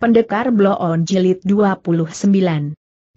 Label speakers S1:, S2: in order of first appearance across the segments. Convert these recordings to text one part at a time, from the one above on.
S1: Pendekar Bloon Jilid 29.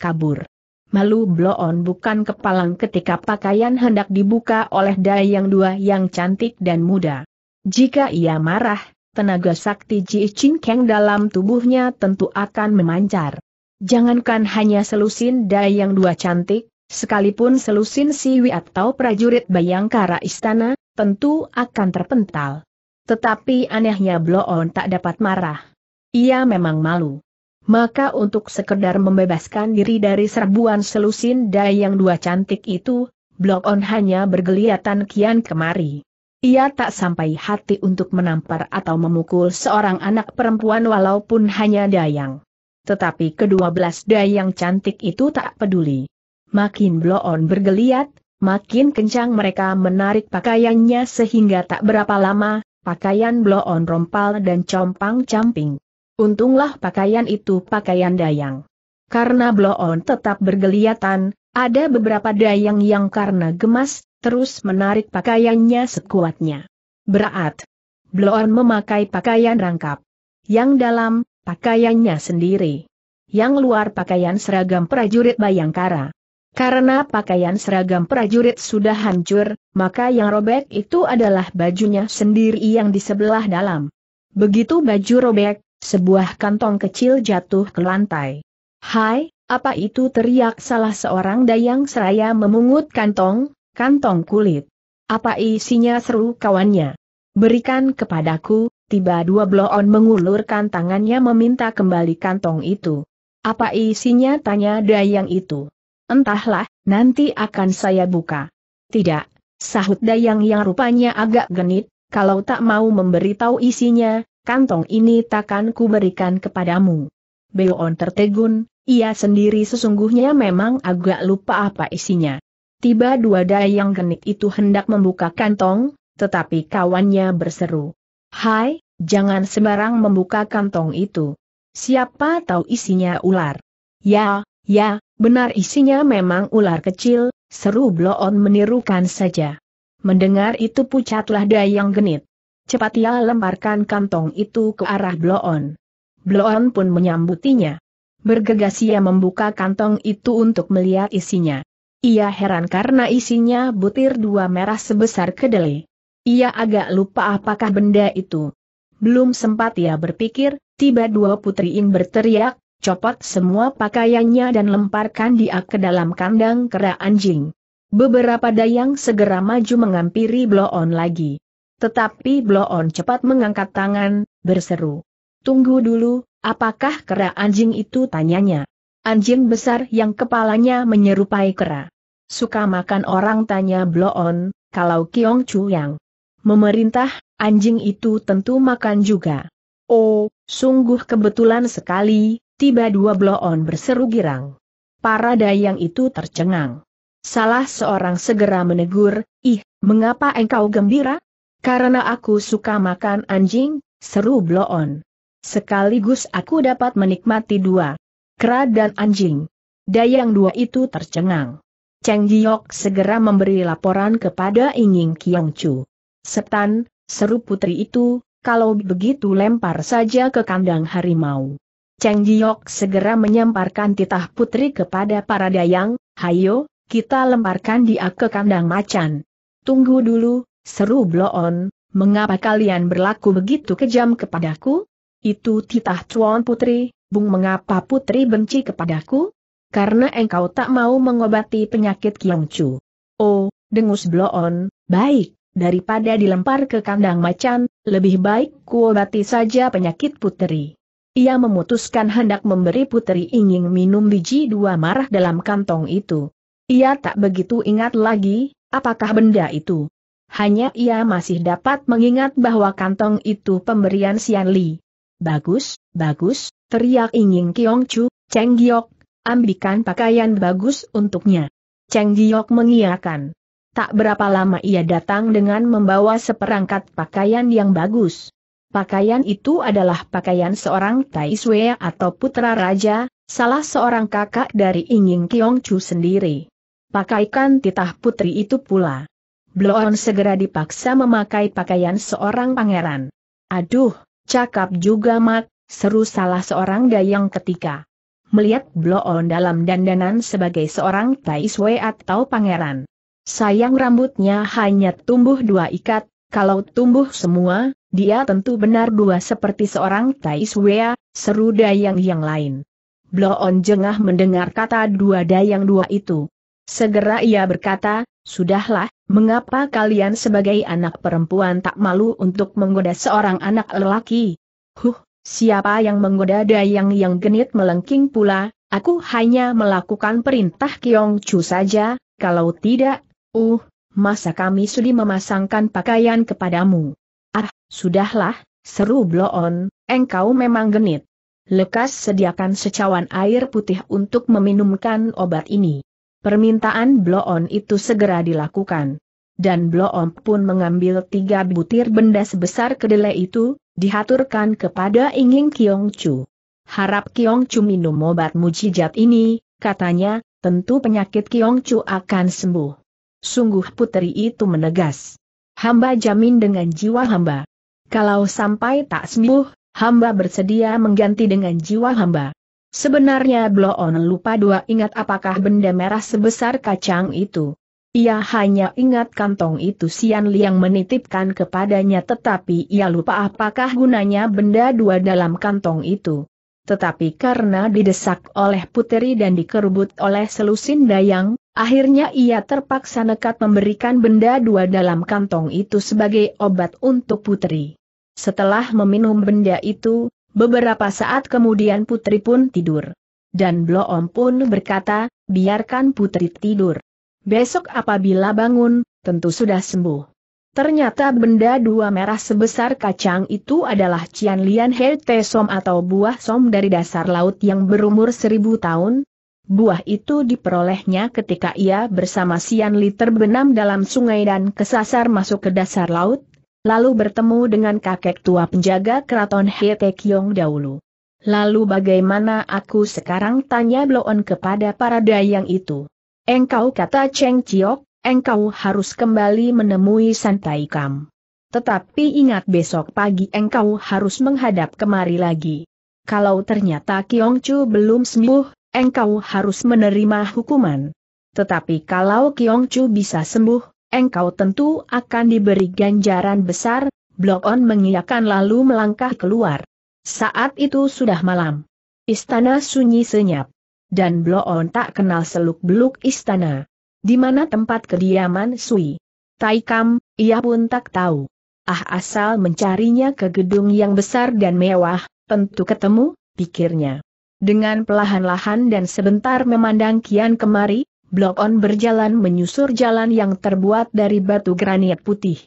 S1: Kabur. Malu Bloon bukan kepalang ketika pakaian hendak dibuka oleh Dayang dua yang cantik dan muda. Jika ia marah, tenaga sakti Ji Ching Keng dalam tubuhnya tentu akan memancar. Jangankan hanya selusin Dayang dua cantik, sekalipun selusin siwi atau prajurit bayangkara istana, tentu akan terpental. Tetapi anehnya Bloon tak dapat marah. Ia memang malu. Maka untuk sekedar membebaskan diri dari serbuan selusin dayang yang dua cantik itu, Blok On hanya bergeliatan kian kemari. Ia tak sampai hati untuk menampar atau memukul seorang anak perempuan walaupun hanya dayang. Tetapi kedua belas dayang cantik itu tak peduli. Makin Blok On bergeliat, makin kencang mereka menarik pakaiannya sehingga tak berapa lama, pakaian Blok On rompal dan compang-camping. Untunglah pakaian itu pakaian dayang. Karena bloon tetap bergeliatan, ada beberapa dayang yang karena gemas, terus menarik pakaiannya sekuatnya. Berat. Bloon memakai pakaian rangkap. Yang dalam, pakaiannya sendiri. Yang luar pakaian seragam prajurit Bayangkara. Karena pakaian seragam prajurit sudah hancur, maka yang robek itu adalah bajunya sendiri yang di sebelah dalam. Begitu baju robek, sebuah kantong kecil jatuh ke lantai. Hai, apa itu teriak salah seorang dayang seraya memungut kantong, kantong kulit. Apa isinya seru kawannya? Berikan kepadaku, tiba dua bloon mengulurkan tangannya meminta kembali kantong itu. Apa isinya tanya dayang itu? Entahlah, nanti akan saya buka. Tidak, sahut dayang yang rupanya agak genit, kalau tak mau memberitahu isinya, kantong ini takkan kuberikan kepadamu. Beon tertegun, ia sendiri sesungguhnya memang agak lupa apa isinya. Tiba dua dayang genik genit itu hendak membuka kantong, tetapi kawannya berseru. Hai, jangan sembarang membuka kantong itu. Siapa tahu isinya ular. Ya, ya, benar isinya memang ular kecil, seru Bloon menirukan saja. Mendengar itu pucatlah dayang genit. Cepat ia lemparkan kantong itu ke arah Bloon. Bloon pun menyambutinya. Bergegas ia membuka kantong itu untuk melihat isinya. Ia heran karena isinya butir dua merah sebesar kedelai. Ia agak lupa apakah benda itu. Belum sempat ia berpikir, tiba dua putri In berteriak, copot semua pakaiannya dan lemparkan dia ke dalam kandang kera anjing. Beberapa dayang segera maju mengampiri Bloon lagi. Tetapi Bloon cepat mengangkat tangan, berseru. Tunggu dulu, apakah kera anjing itu tanyanya? Anjing besar yang kepalanya menyerupai kera. Suka makan orang tanya Bloon, kalau Kiong Chu yang memerintah, anjing itu tentu makan juga. Oh, sungguh kebetulan sekali, tiba dua Bloon berseru girang. Para dayang itu tercengang. Salah seorang segera menegur, ih, mengapa engkau gembira? Karena aku suka makan anjing, seru bloon. Sekaligus aku dapat menikmati dua. Kera dan anjing. Dayang dua itu tercengang. Cheng Giok segera memberi laporan kepada Ingin Kiong Chu. Setan, seru putri itu, kalau begitu lempar saja ke kandang harimau. Cheng Giok segera menyamparkan titah putri kepada para dayang, hayo, kita lemparkan dia ke kandang macan. Tunggu dulu, Seru Bloon, mengapa kalian berlaku begitu kejam kepadaku? Itu titah Chuan Putri, Bung mengapa Putri benci kepadaku? Karena engkau tak mau mengobati penyakit Kiongcu. Oh, dengus Bloon, baik, daripada dilempar ke kandang macan, lebih baik kuobati saja penyakit Putri. Ia memutuskan hendak memberi Putri ingin minum biji dua marah dalam kantong itu. Ia tak begitu ingat lagi, apakah benda itu hanya ia masih dapat mengingat bahwa kantong itu pemberian Sian Li. Bagus, bagus, teriak Ingin Kiong Chu, Cheng Giok, ambilkan pakaian bagus untuknya. Cheng Giok mengiakan. Tak berapa lama ia datang dengan membawa seperangkat pakaian yang bagus. Pakaian itu adalah pakaian seorang Tai Sui atau putra raja, salah seorang kakak dari Ingin Kiong Chu sendiri. Pakaikan titah putri itu pula. Bloon segera dipaksa memakai pakaian seorang pangeran. Aduh, cakap juga mak, seru salah seorang dayang ketika melihat Bloon dalam dandanan sebagai seorang Taiswe atau pangeran. Sayang rambutnya hanya tumbuh dua ikat, kalau tumbuh semua, dia tentu benar dua seperti seorang Taiswea, seru dayang yang lain. Bloon jengah mendengar kata dua dayang dua itu. Segera ia berkata, Sudahlah, mengapa kalian sebagai anak perempuan tak malu untuk menggoda seorang anak lelaki? Huh, siapa yang menggoda Dayang yang genit melengking pula, aku hanya melakukan perintah Kiong Chu saja, kalau tidak, uh, masa kami sudi memasangkan pakaian kepadamu. Ah, sudahlah, seru Bloon, engkau memang genit. Lekas sediakan secawan air putih untuk meminumkan obat ini. Permintaan bloon itu segera dilakukan. Dan bloon pun mengambil tiga butir benda sebesar kedelai itu, dihaturkan kepada Inging Kiong Chu. Harap Kiong Chu minum obat mujijat ini, katanya, tentu penyakit Kiong Chu akan sembuh. Sungguh putri itu menegas. Hamba jamin dengan jiwa hamba. Kalau sampai tak sembuh, hamba bersedia mengganti dengan jiwa hamba. Sebenarnya Bloon lupa dua ingat apakah benda merah sebesar kacang itu. Ia hanya ingat kantong itu Sian Liang menitipkan kepadanya tetapi ia lupa apakah gunanya benda dua dalam kantong itu. Tetapi karena didesak oleh puteri dan dikerubut oleh selusin dayang, akhirnya ia terpaksa nekat memberikan benda dua dalam kantong itu sebagai obat untuk puteri. Setelah meminum benda itu, Beberapa saat kemudian putri pun tidur. Dan Bloom pun berkata, biarkan putri tidur. Besok apabila bangun, tentu sudah sembuh. Ternyata benda dua merah sebesar kacang itu adalah Cian Lian He Te Som atau buah som dari dasar laut yang berumur seribu tahun. Buah itu diperolehnya ketika ia bersama Sian Li terbenam dalam sungai dan kesasar masuk ke dasar laut, lalu bertemu dengan kakek tua penjaga keraton Hetekyong dahulu. Lalu bagaimana aku sekarang tanya Bloon kepada para dayang itu? Engkau kata Cheng Chiok, engkau harus kembali menemui Santai Kam. Tetapi ingat besok pagi engkau harus menghadap kemari lagi. Kalau ternyata Kiong Chu belum sembuh, engkau harus menerima hukuman. Tetapi kalau Kiong Chu bisa sembuh, engkau tentu akan diberi ganjaran besar, Blok On mengiyakan lalu melangkah keluar. Saat itu sudah malam. Istana sunyi senyap. Dan Blok On tak kenal seluk-beluk istana. Di mana tempat kediaman Sui? Taikam, ia pun tak tahu. Ah asal mencarinya ke gedung yang besar dan mewah, tentu ketemu, pikirnya. Dengan pelahan-lahan dan sebentar memandang kian kemari, Blok On berjalan menyusur jalan yang terbuat dari batu granit putih.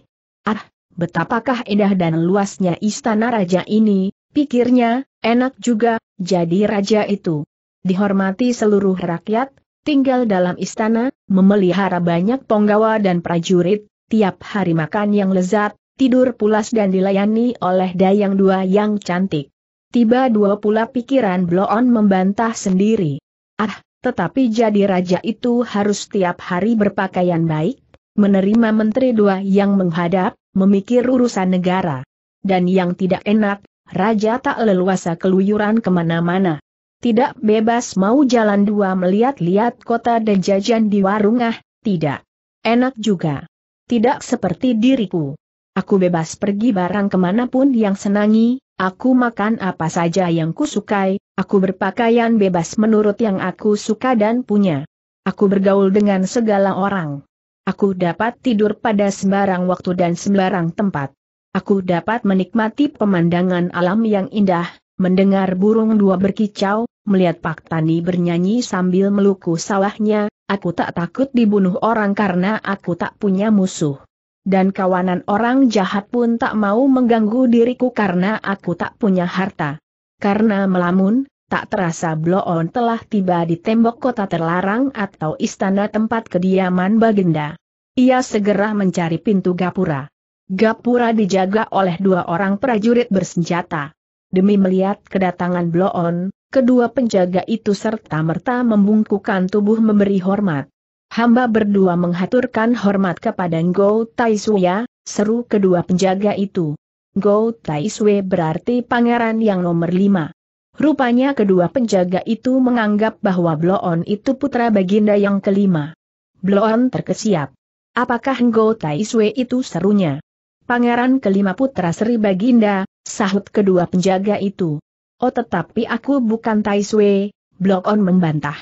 S1: Ah, betapakah indah dan luasnya istana raja ini, pikirnya, enak juga, jadi raja itu. Dihormati seluruh rakyat, tinggal dalam istana, memelihara banyak penggawa dan prajurit, tiap hari makan yang lezat, tidur pulas dan dilayani oleh dayang dua yang cantik. Tiba dua pula pikiran Bloon membantah sendiri. Ah, tetapi jadi raja itu harus tiap hari berpakaian baik, menerima menteri dua yang menghadap, memikir urusan negara. Dan yang tidak enak, raja tak leluasa keluyuran kemana-mana. Tidak bebas mau jalan dua melihat-lihat kota dan jajan di warung ah, tidak. Enak juga. Tidak seperti diriku. Aku bebas pergi barang kemanapun yang senangi, Aku makan apa saja yang kusukai, aku berpakaian bebas menurut yang aku suka dan punya. Aku bergaul dengan segala orang. Aku dapat tidur pada sembarang waktu dan sembarang tempat. Aku dapat menikmati pemandangan alam yang indah, mendengar burung dua berkicau, melihat Pak Tani bernyanyi sambil meluku sawahnya, aku tak takut dibunuh orang karena aku tak punya musuh dan kawanan orang jahat pun tak mau mengganggu diriku karena aku tak punya harta. Karena melamun, tak terasa Bloon telah tiba di tembok kota terlarang atau istana tempat kediaman Baginda. Ia segera mencari pintu gapura. Gapura dijaga oleh dua orang prajurit bersenjata. Demi melihat kedatangan Bloon, kedua penjaga itu serta merta membungkukkan tubuh memberi hormat. Hamba berdua menghaturkan hormat kepada Ngo Taisuya, seru kedua penjaga itu. Ngo Taiswe berarti pangeran yang nomor lima. Rupanya kedua penjaga itu menganggap bahwa Bloon itu putra baginda yang kelima. Bloon terkesiap. Apakah Ngo Taiswe itu serunya? Pangeran kelima putra Sri Baginda, sahut kedua penjaga itu. Oh tetapi aku bukan Taiswe, Bloon membantah.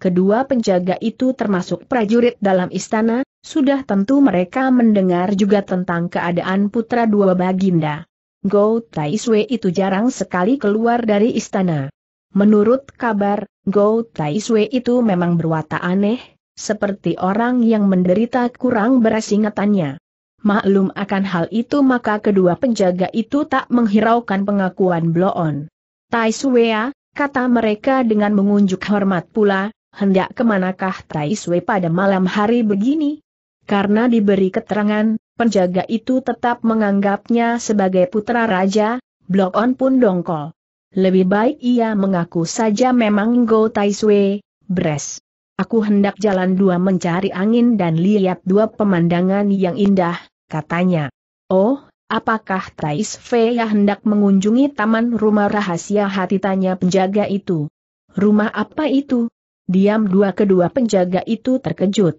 S1: Kedua penjaga itu termasuk prajurit dalam istana, sudah tentu mereka mendengar juga tentang keadaan putra dua baginda. Go Taiswe itu jarang sekali keluar dari istana. Menurut kabar, Go Taiswe itu memang berwatak aneh, seperti orang yang menderita kurang berasingatannya. ingatannya. Maklum akan hal itu maka kedua penjaga itu tak menghiraukan pengakuan Bloon. Tai kata mereka dengan mengunjuk hormat pula, hendak kemanakah Tai Sui pada malam hari begini? Karena diberi keterangan, penjaga itu tetap menganggapnya sebagai putra raja, Blok On pun dongkol. Lebih baik ia mengaku saja memang Go Tai Sui, Bres. Aku hendak jalan dua mencari angin dan lihat dua pemandangan yang indah, katanya. Oh, apakah Sui ya hendak mengunjungi taman rumah rahasia hati tanya penjaga itu? Rumah apa itu? Diam dua kedua penjaga itu terkejut.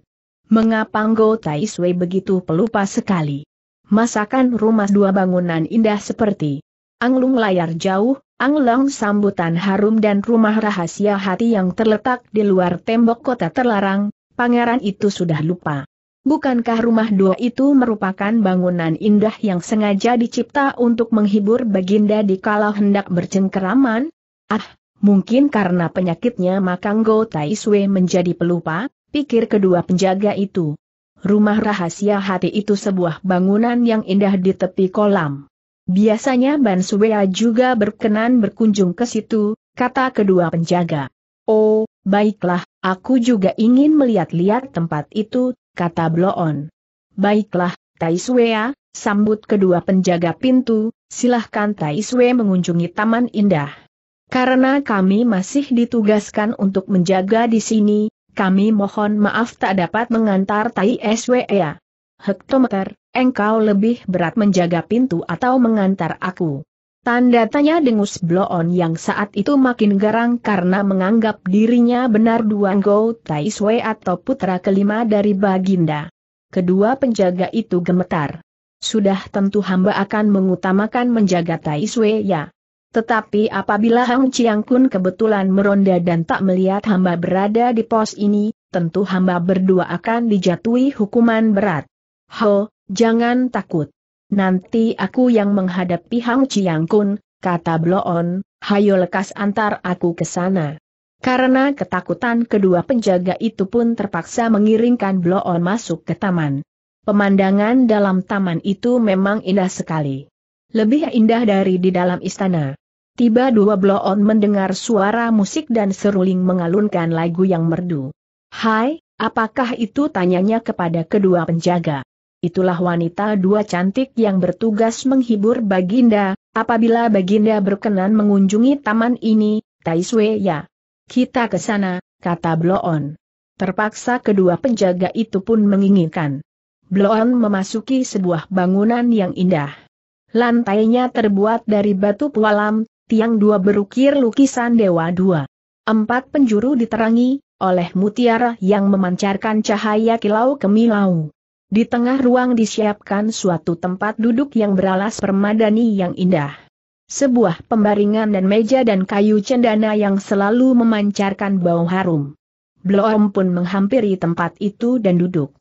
S1: Mengapa Nggo Tai Sui begitu pelupa sekali? Masakan rumah dua bangunan indah seperti Anglung layar jauh, Anglong sambutan harum dan rumah rahasia hati yang terletak di luar tembok kota terlarang, pangeran itu sudah lupa. Bukankah rumah dua itu merupakan bangunan indah yang sengaja dicipta untuk menghibur baginda di kalau hendak bercengkeraman? Ah, Mungkin karena penyakitnya Makanggo Taiswe menjadi pelupa, pikir kedua penjaga itu. Rumah rahasia hati itu sebuah bangunan yang indah di tepi kolam. Biasanya Ban Suwea juga berkenan berkunjung ke situ, kata kedua penjaga. Oh, baiklah, aku juga ingin melihat-lihat tempat itu, kata Bloon. Baiklah, Taiswea, sambut kedua penjaga pintu, silahkan Taiswe mengunjungi Taman Indah. Karena kami masih ditugaskan untuk menjaga di sini, kami mohon maaf tak dapat mengantar Tai SWEA. Hektometer, engkau lebih berat menjaga pintu atau mengantar aku. Tanda tanya dengus Bloon yang saat itu makin garang karena menganggap dirinya benar Duanggo Tai Sui atau putra kelima dari Baginda. Kedua penjaga itu gemetar. Sudah tentu hamba akan mengutamakan menjaga Tai Sui ya. Tetapi apabila Hang Chiang Kun kebetulan meronda dan tak melihat hamba berada di pos ini, tentu hamba berdua akan dijatuhi hukuman berat. Ho, jangan takut. Nanti aku yang menghadapi Hang Chiang Kun, kata Bloon, hayo lekas antar aku ke sana. Karena ketakutan kedua penjaga itu pun terpaksa mengiringkan Bloon masuk ke taman. Pemandangan dalam taman itu memang indah sekali. Lebih indah dari di dalam istana. Tiba dua bloon mendengar suara musik dan seruling mengalunkan lagu yang merdu. Hai, apakah itu tanyanya kepada kedua penjaga? Itulah wanita dua cantik yang bertugas menghibur Baginda, apabila Baginda berkenan mengunjungi taman ini, Taiswe ya. Kita ke sana, kata Bloon. Terpaksa kedua penjaga itu pun menginginkan. Bloon memasuki sebuah bangunan yang indah. Lantainya terbuat dari batu pualam, tiang dua berukir lukisan Dewa Dua. Empat penjuru diterangi, oleh mutiara yang memancarkan cahaya kilau kemilau. Di tengah ruang disiapkan suatu tempat duduk yang beralas permadani yang indah. Sebuah pembaringan dan meja dan kayu cendana yang selalu memancarkan bau harum. Bloom pun menghampiri tempat itu dan duduk.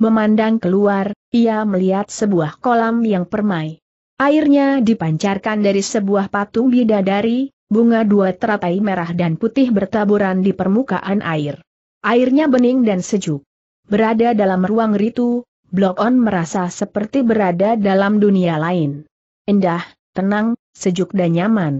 S1: Memandang keluar, ia melihat sebuah kolam yang permai. Airnya dipancarkan dari sebuah patung bidadari, bunga dua teratai merah dan putih bertaburan di permukaan air. Airnya bening dan sejuk. Berada dalam ruang ritu, Blok On merasa seperti berada dalam dunia lain. Indah, tenang, sejuk dan nyaman.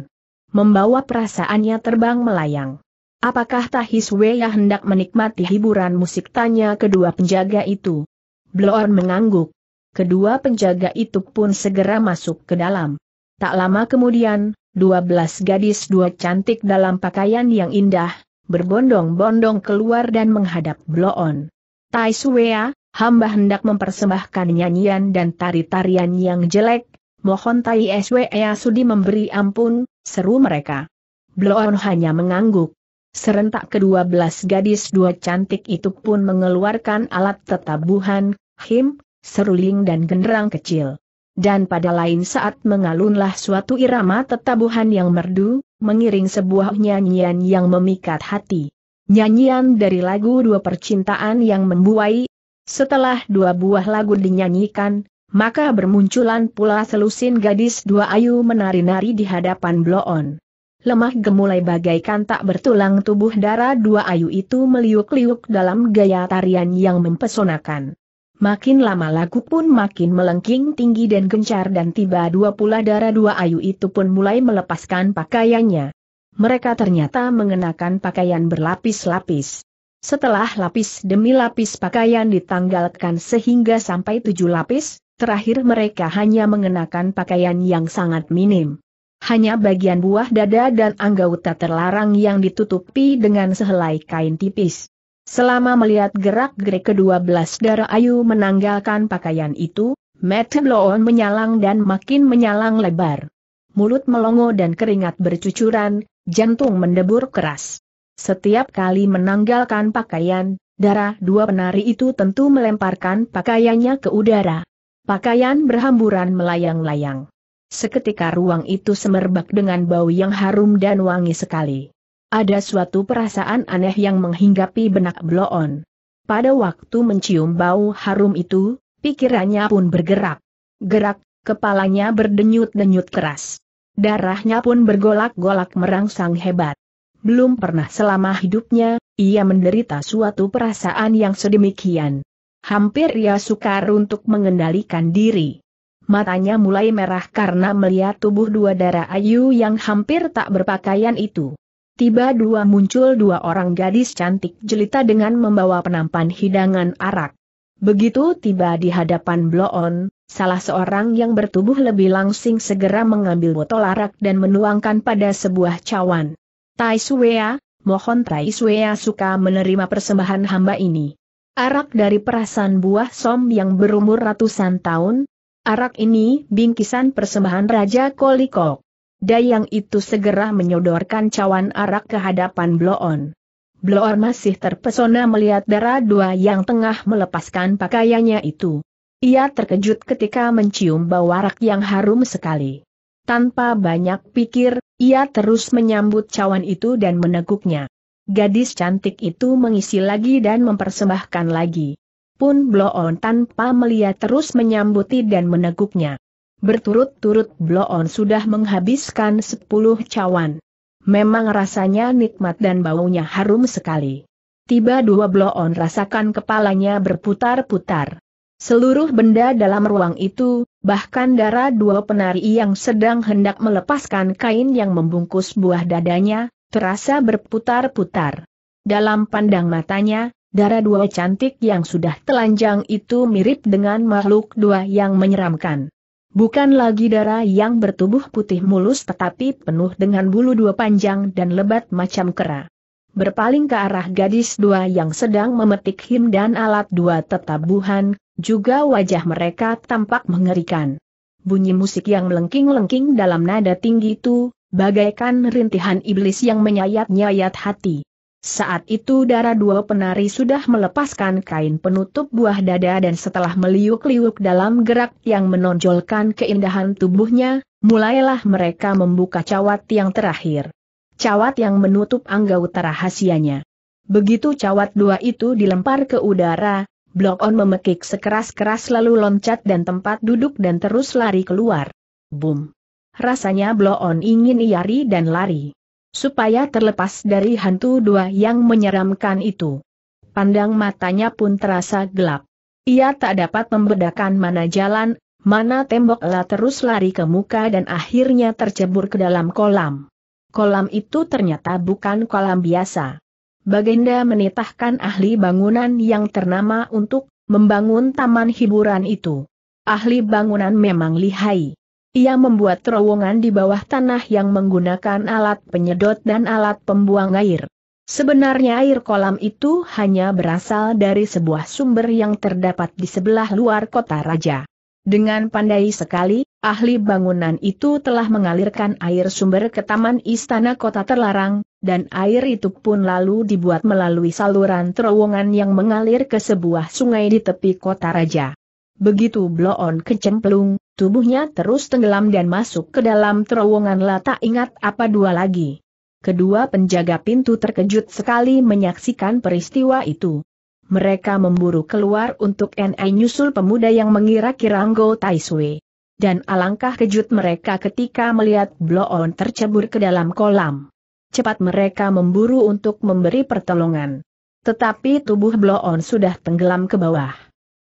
S1: Membawa perasaannya terbang melayang. Apakah Tahis Weya hendak menikmati hiburan musik tanya kedua penjaga itu? Blok mengangguk. Kedua penjaga itu pun segera masuk ke dalam. Tak lama kemudian, 12 gadis dua cantik dalam pakaian yang indah, berbondong-bondong keluar dan menghadap Bloon. Tai Suea, hamba hendak mempersembahkan nyanyian dan tari-tarian yang jelek, mohon Tai Suwea Sudi memberi ampun, seru mereka. Bloon hanya mengangguk. Serentak kedua belas gadis dua cantik itu pun mengeluarkan alat tetabuhan, him, seruling dan genderang kecil. Dan pada lain saat mengalunlah suatu irama tetabuhan yang merdu, mengiring sebuah nyanyian yang memikat hati. Nyanyian dari lagu dua percintaan yang membuai. Setelah dua buah lagu dinyanyikan, maka bermunculan pula selusin gadis dua ayu menari-nari di hadapan bloon. Lemah gemulai bagaikan tak bertulang tubuh darah dua ayu itu meliuk-liuk dalam gaya tarian yang mempesonakan. Makin lama laku pun makin melengking tinggi dan gencar dan tiba dua pula darah dua ayu itu pun mulai melepaskan pakaiannya. Mereka ternyata mengenakan pakaian berlapis-lapis. Setelah lapis demi lapis pakaian ditanggalkan sehingga sampai tujuh lapis, terakhir mereka hanya mengenakan pakaian yang sangat minim. Hanya bagian buah dada dan anggota terlarang yang ditutupi dengan sehelai kain tipis. Selama melihat gerak-gerik kedua belas darah ayu menanggalkan pakaian itu, mata Bloon menyalang dan makin menyalang lebar. Mulut melongo dan keringat bercucuran, jantung mendebur keras. Setiap kali menanggalkan pakaian, darah dua penari itu tentu melemparkan pakaiannya ke udara. Pakaian berhamburan melayang-layang. Seketika ruang itu semerbak dengan bau yang harum dan wangi sekali. Ada suatu perasaan aneh yang menghinggapi benak Bloon. Pada waktu mencium bau harum itu, pikirannya pun bergerak. Gerak, kepalanya berdenyut-denyut keras. Darahnya pun bergolak-golak merangsang hebat. Belum pernah selama hidupnya, ia menderita suatu perasaan yang sedemikian. Hampir ia sukar untuk mengendalikan diri. Matanya mulai merah karena melihat tubuh dua darah ayu yang hampir tak berpakaian itu tiba dua muncul dua orang gadis cantik jelita dengan membawa penampan hidangan arak. Begitu tiba di hadapan Bloon, salah seorang yang bertubuh lebih langsing segera mengambil botol arak dan menuangkan pada sebuah cawan. Tai Suea, mohon Tai Suea suka menerima persembahan hamba ini. Arak dari perasan buah som yang berumur ratusan tahun, arak ini bingkisan persembahan Raja Kolikok. Dayang itu segera menyodorkan cawan arak ke hadapan Bloon. Bloon masih terpesona melihat darah dua yang tengah melepaskan pakaiannya itu. Ia terkejut ketika mencium bau arak yang harum sekali. Tanpa banyak pikir, ia terus menyambut cawan itu dan meneguknya. Gadis cantik itu mengisi lagi dan mempersembahkan lagi. Pun Bloon tanpa melihat terus menyambuti dan meneguknya berturut-turut Bloon sudah menghabiskan 10 cawan. Memang rasanya nikmat dan baunya harum sekali. Tiba dua Bloon rasakan kepalanya berputar-putar. Seluruh benda dalam ruang itu, bahkan darah dua penari yang sedang hendak melepaskan kain yang membungkus buah dadanya, terasa berputar-putar. Dalam pandang matanya, darah dua cantik yang sudah telanjang itu mirip dengan makhluk dua yang menyeramkan. Bukan lagi darah yang bertubuh putih mulus tetapi penuh dengan bulu dua panjang dan lebat macam kera. Berpaling ke arah gadis dua yang sedang memetik him dan alat dua tetabuhan, juga wajah mereka tampak mengerikan. Bunyi musik yang melengking-lengking dalam nada tinggi itu, bagaikan rintihan iblis yang menyayat-nyayat hati. Saat itu darah dua penari sudah melepaskan kain penutup buah dada dan setelah meliuk-liuk dalam gerak yang menonjolkan keindahan tubuhnya, mulailah mereka membuka cawat yang terakhir. Cawat yang menutup anggota rahasianya. Begitu cawat dua itu dilempar ke udara, Blok On memekik sekeras-keras lalu loncat dan tempat duduk dan terus lari keluar. Boom! Rasanya Blok On ingin iari dan lari supaya terlepas dari hantu dua yang menyeramkan itu. Pandang matanya pun terasa gelap. Ia tak dapat membedakan mana jalan, mana tembok lalu terus lari ke muka dan akhirnya tercebur ke dalam kolam. Kolam itu ternyata bukan kolam biasa. baginda menitahkan ahli bangunan yang ternama untuk membangun taman hiburan itu. Ahli bangunan memang lihai. Ia membuat terowongan di bawah tanah yang menggunakan alat penyedot dan alat pembuang air. Sebenarnya air kolam itu hanya berasal dari sebuah sumber yang terdapat di sebelah luar kota raja. Dengan pandai sekali, ahli bangunan itu telah mengalirkan air sumber ke taman istana kota terlarang, dan air itu pun lalu dibuat melalui saluran terowongan yang mengalir ke sebuah sungai di tepi kota raja. Begitu bloon kecemplung, Tubuhnya terus tenggelam dan masuk ke dalam terowongan lata ingat apa dua lagi. Kedua penjaga pintu terkejut sekali menyaksikan peristiwa itu. Mereka memburu keluar untuk NI nyusul pemuda yang mengira Kiranggo Taiswe. Dan alangkah kejut mereka ketika melihat Bloon tercebur ke dalam kolam. Cepat mereka memburu untuk memberi pertolongan. Tetapi tubuh Bloon sudah tenggelam ke bawah.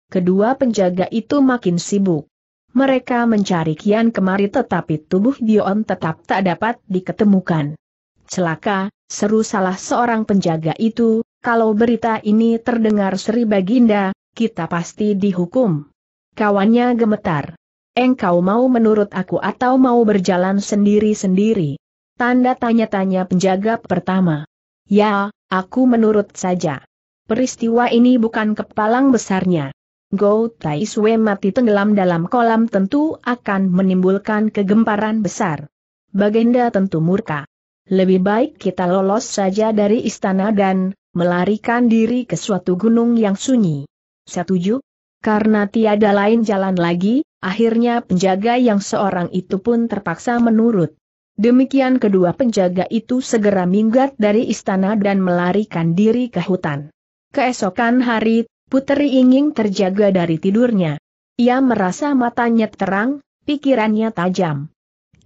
S1: Kedua penjaga itu makin sibuk mereka mencari kian kemari tetapi tubuh Dion tetap tak dapat diketemukan. Celaka, seru salah seorang penjaga itu, kalau berita ini terdengar Sri Baginda, kita pasti dihukum. Kawannya gemetar. Engkau mau menurut aku atau mau berjalan sendiri-sendiri? Tanda tanya-tanya penjaga pertama. Ya, aku menurut saja. Peristiwa ini bukan kepalang besarnya. Go Tai Sue mati tenggelam dalam kolam tentu akan menimbulkan kegemparan besar. Baginda tentu murka. Lebih baik kita lolos saja dari istana dan melarikan diri ke suatu gunung yang sunyi. Setuju? Karena tiada lain jalan lagi, akhirnya penjaga yang seorang itu pun terpaksa menurut. Demikian kedua penjaga itu segera minggat dari istana dan melarikan diri ke hutan. Keesokan hari, Puteri Inging terjaga dari tidurnya. Ia merasa matanya terang, pikirannya tajam.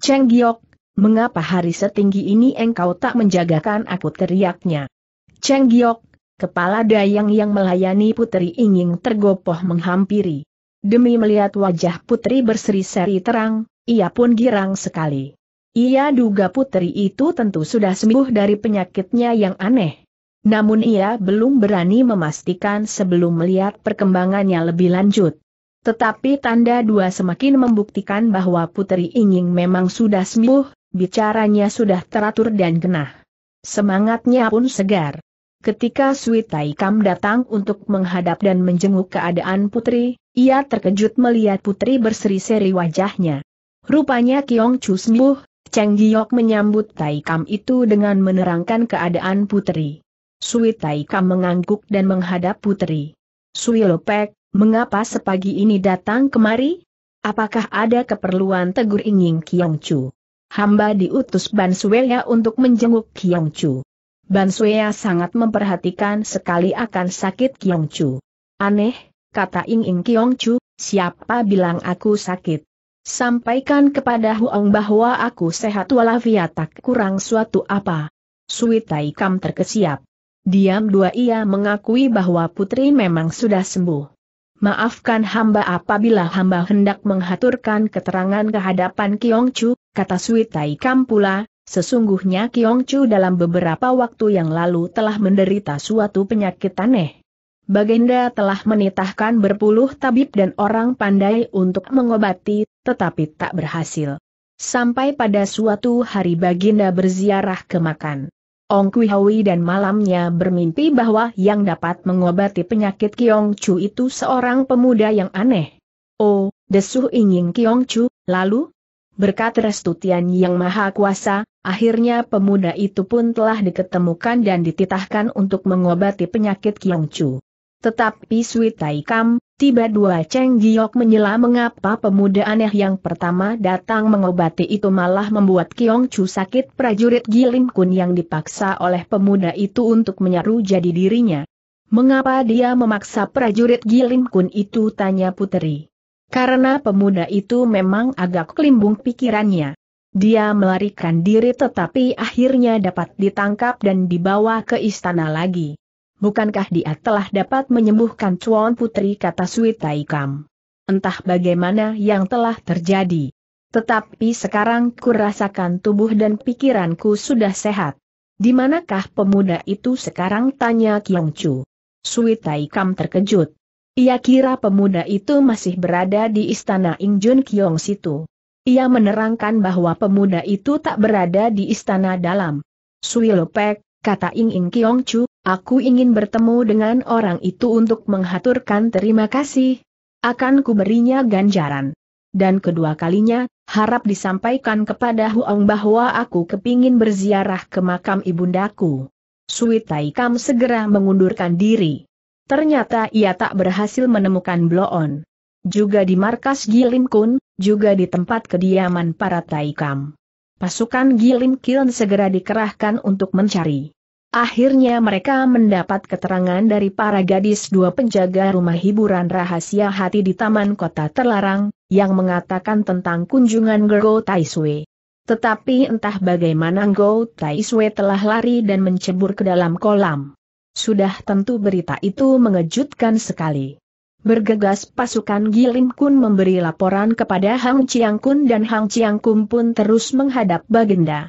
S1: Cheng Giok, mengapa hari setinggi ini engkau tak menjagakan aku teriaknya. Cheng Giok, kepala dayang yang melayani puteri Inging tergopoh menghampiri. Demi melihat wajah putri berseri-seri terang, ia pun girang sekali. Ia duga putri itu tentu sudah sembuh dari penyakitnya yang aneh. Namun ia belum berani memastikan sebelum melihat perkembangannya lebih lanjut. Tetapi tanda dua semakin membuktikan bahwa Putri Inging memang sudah sembuh, bicaranya sudah teratur dan genah. Semangatnya pun segar. Ketika Sui Tai Kam datang untuk menghadap dan menjenguk keadaan Putri, ia terkejut melihat Putri berseri-seri wajahnya. Rupanya Kiong Chu sembuh, Cheng Giok menyambut Tai Kam itu dengan menerangkan keadaan Putri. Sui Taika mengangguk dan menghadap putri. Sui Lopek, mengapa sepagi ini datang kemari? Apakah ada keperluan tegur ingin Kiong Chu? Hamba diutus Ban Sueya untuk menjenguk Kiong Chu. Ban ya sangat memperhatikan sekali akan sakit Kiong Chu. Aneh, kata Ing Ing Kiong Chu, siapa bilang aku sakit? Sampaikan kepada Huong bahwa aku sehat walafiat tak kurang suatu apa. Sui Taikam terkesiap. Diam dua ia mengakui bahwa putri memang sudah sembuh. Maafkan hamba apabila hamba hendak menghaturkan keterangan kehadapan Kiong Chu, kata Sui Tai Kam pula. sesungguhnya Kiong Chu dalam beberapa waktu yang lalu telah menderita suatu penyakit aneh. Baginda telah menitahkan berpuluh tabib dan orang pandai untuk mengobati, tetapi tak berhasil. Sampai pada suatu hari Baginda berziarah ke makan. Ong Kui Hawi dan malamnya bermimpi bahwa yang dapat mengobati penyakit Kiong Chu itu seorang pemuda yang aneh. Oh, desuh ingin Kiong Chu, lalu? Berkat restu Tian Yang Maha Kuasa, akhirnya pemuda itu pun telah diketemukan dan dititahkan untuk mengobati penyakit Kiong Chu. Tetapi Sui Tai Kam, Tiba dua Cheng Giok menyela mengapa pemuda aneh yang pertama datang mengobati itu malah membuat Kiong Chu sakit prajurit Gilim Kun yang dipaksa oleh pemuda itu untuk menyaru jadi dirinya. Mengapa dia memaksa prajurit Gilim Kun itu tanya puteri. Karena pemuda itu memang agak kelimbung pikirannya. Dia melarikan diri tetapi akhirnya dapat ditangkap dan dibawa ke istana lagi bukankah dia telah dapat menyembuhkan Chuan Putri kata Sui Tai Kam. Entah bagaimana yang telah terjadi. Tetapi sekarang kurasakan tubuh dan pikiranku sudah sehat. Di manakah pemuda itu sekarang tanya Kiong Chu. Sui Tai Kam terkejut. Ia kira pemuda itu masih berada di istana Jun Kiong situ. Ia menerangkan bahwa pemuda itu tak berada di istana dalam. Sui Lopek, kata Ing Ing Kiong Chu, Aku ingin bertemu dengan orang itu untuk menghaturkan terima kasih. Akan kuberinya ganjaran. Dan kedua kalinya, harap disampaikan kepada Huong bahwa aku kepingin berziarah ke makam ibundaku. Sui Tai segera mengundurkan diri. Ternyata ia tak berhasil menemukan Bloon. Juga di markas Gilim Kun, juga di tempat kediaman para Tai Pasukan Gilim Kiln segera dikerahkan untuk mencari. Akhirnya mereka mendapat keterangan dari para gadis dua penjaga rumah hiburan rahasia hati di Taman Kota Terlarang, yang mengatakan tentang kunjungan Go Taiswe. Tetapi entah bagaimana Go Taiswe telah lari dan mencebur ke dalam kolam. Sudah tentu berita itu mengejutkan sekali. Bergegas pasukan Gilim Kun memberi laporan kepada Hang Chiang Kun dan Hang Chiang Kun pun terus menghadap Baginda.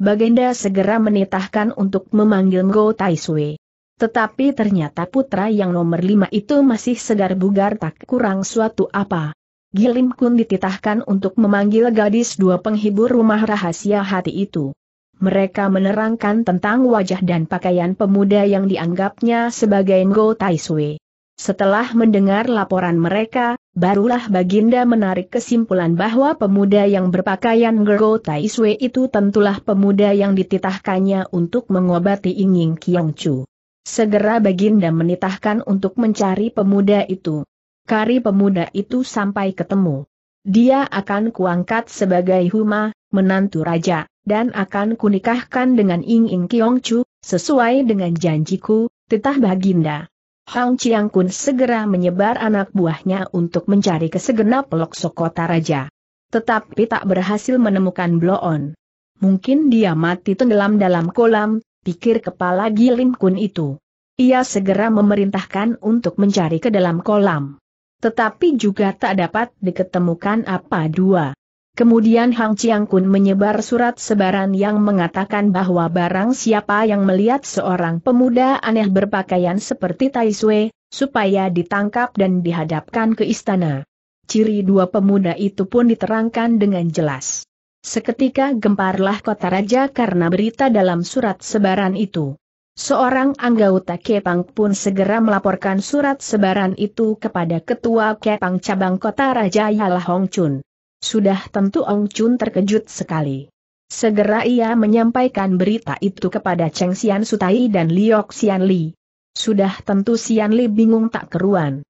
S1: Bagenda segera menitahkan untuk memanggil Ngo Tai Sui. Tetapi ternyata putra yang nomor lima itu masih segar bugar tak kurang suatu apa. Gilim Kun dititahkan untuk memanggil gadis dua penghibur rumah rahasia hati itu. Mereka menerangkan tentang wajah dan pakaian pemuda yang dianggapnya sebagai Ngo Tai Sui. Setelah mendengar laporan mereka, barulah Baginda menarik kesimpulan bahwa pemuda yang berpakaian Gergo Taiswe itu tentulah pemuda yang dititahkannya untuk mengobati Inging Chu. Segera Baginda menitahkan untuk mencari pemuda itu. Kari pemuda itu sampai ketemu. Dia akan kuangkat sebagai Huma, menantu raja, dan akan kunikahkan dengan Ying Ying Kyong Chu, sesuai dengan janjiku, titah Baginda. Hang Chiang Kun segera menyebar anak buahnya untuk mencari ke segenap pelok kota raja. Tetapi tak berhasil menemukan Bloon. Mungkin dia mati tenggelam dalam kolam, pikir kepala Gilim Kun itu. Ia segera memerintahkan untuk mencari ke dalam kolam. Tetapi juga tak dapat diketemukan apa dua. Kemudian Hang Chiang Kun menyebar surat sebaran yang mengatakan bahwa barang siapa yang melihat seorang pemuda aneh berpakaian seperti Tai Sui, supaya ditangkap dan dihadapkan ke istana. Ciri dua pemuda itu pun diterangkan dengan jelas. Seketika gemparlah kota raja karena berita dalam surat sebaran itu. Seorang anggota Kepang pun segera melaporkan surat sebaran itu kepada Ketua Kepang Cabang Kota Raja Yalah Hong Chun. Sudah tentu Ong Chun terkejut sekali. Segera ia menyampaikan berita itu kepada Cheng Xian Sutai dan Liok Xian Li. Sudah tentu Xian Li bingung tak keruan.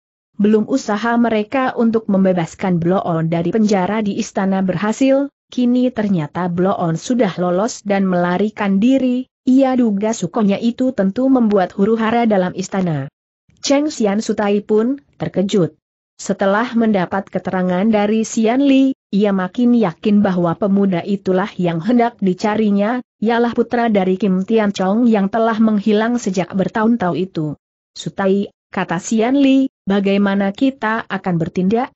S1: Belum usaha mereka untuk membebaskan Bloon dari penjara di istana berhasil, kini ternyata Bloon sudah lolos dan melarikan diri, ia duga sukonya itu tentu membuat huru-hara dalam istana. Cheng Xian Sutai pun terkejut. Setelah mendapat keterangan dari Sian Li, ia makin yakin bahwa pemuda itulah yang hendak dicarinya, ialah putra dari Kim Tian Chong yang telah menghilang sejak bertahun-tahun itu. Sutai, kata Sian Li, bagaimana kita akan bertindak?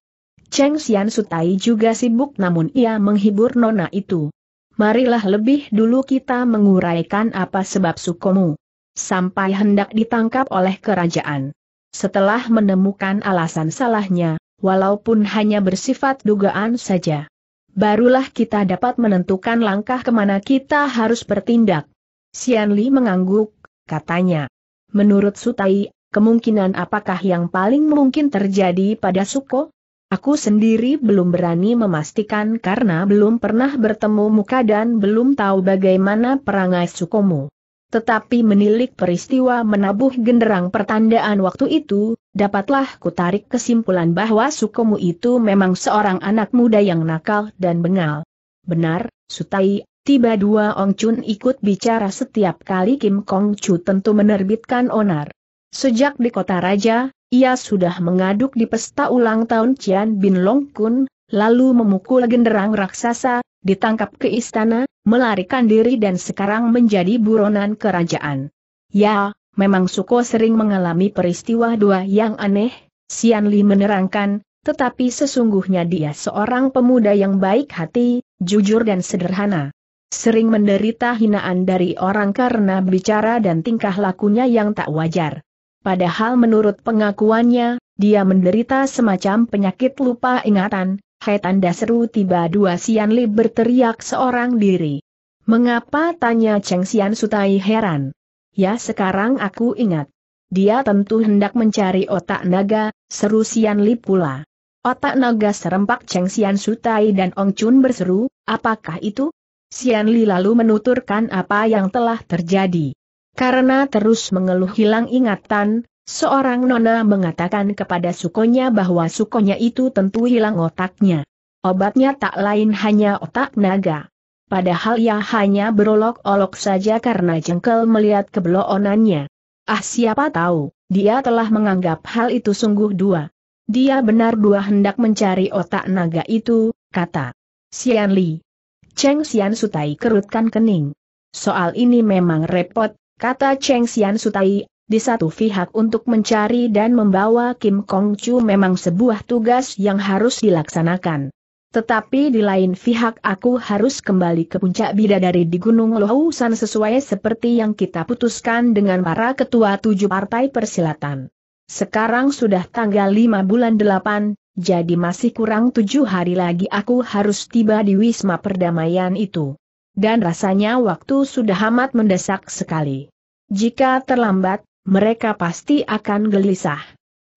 S1: Cheng Xian Sutai juga sibuk namun ia menghibur nona itu. Marilah lebih dulu kita menguraikan apa sebab sukomu. Sampai hendak ditangkap oleh kerajaan. Setelah menemukan alasan salahnya, walaupun hanya bersifat dugaan saja. Barulah kita dapat menentukan langkah kemana kita harus bertindak. Xian Li mengangguk, katanya. Menurut Sutai, kemungkinan apakah yang paling mungkin terjadi pada Suko? Aku sendiri belum berani memastikan karena belum pernah bertemu muka dan belum tahu bagaimana perangai Sukomu. Tetapi menilik peristiwa menabuh genderang pertandaan waktu itu, dapatlah kutarik kesimpulan bahwa sukumu itu memang seorang anak muda yang nakal dan bengal. Benar, Sutai, tiba dua Ong Chun ikut bicara setiap kali Kim Kong Chu tentu menerbitkan onar. Sejak di kota raja, ia sudah mengaduk di pesta ulang tahun Cian Bin Long Kun, lalu memukul genderang raksasa, ditangkap ke istana, melarikan diri dan sekarang menjadi buronan kerajaan. Ya, memang Suko sering mengalami peristiwa dua yang aneh, Sian Li menerangkan, tetapi sesungguhnya dia seorang pemuda yang baik hati, jujur dan sederhana. Sering menderita hinaan dari orang karena bicara dan tingkah lakunya yang tak wajar. Padahal menurut pengakuannya, dia menderita semacam penyakit lupa ingatan, Hai tanda seru tiba dua Sian Li berteriak seorang diri. Mengapa tanya Cheng Sian Sutai heran? Ya sekarang aku ingat. Dia tentu hendak mencari otak naga, seru Sian Li pula. Otak naga serempak Cheng Sian Sutai dan Ong Chun berseru, apakah itu? Sian Li lalu menuturkan apa yang telah terjadi. Karena terus mengeluh hilang ingatan, Seorang nona mengatakan kepada sukonya bahwa sukonya itu tentu hilang otaknya. Obatnya tak lain hanya otak naga. Padahal ia hanya berolok-olok saja karena jengkel melihat kebeloonannya. Ah siapa tahu, dia telah menganggap hal itu sungguh dua. Dia benar dua hendak mencari otak naga itu, kata Xian Li. Cheng Xian Sutai kerutkan kening. Soal ini memang repot, kata Cheng Xian Sutai di satu pihak untuk mencari dan membawa Kim Kong Chu memang sebuah tugas yang harus dilaksanakan. Tetapi di lain pihak aku harus kembali ke puncak bidadari di Gunung Lohusan sesuai seperti yang kita putuskan dengan para ketua tujuh partai persilatan. Sekarang sudah tanggal 5 bulan 8, jadi masih kurang tujuh hari lagi aku harus tiba di Wisma Perdamaian itu. Dan rasanya waktu sudah amat mendesak sekali. Jika terlambat, mereka pasti akan gelisah.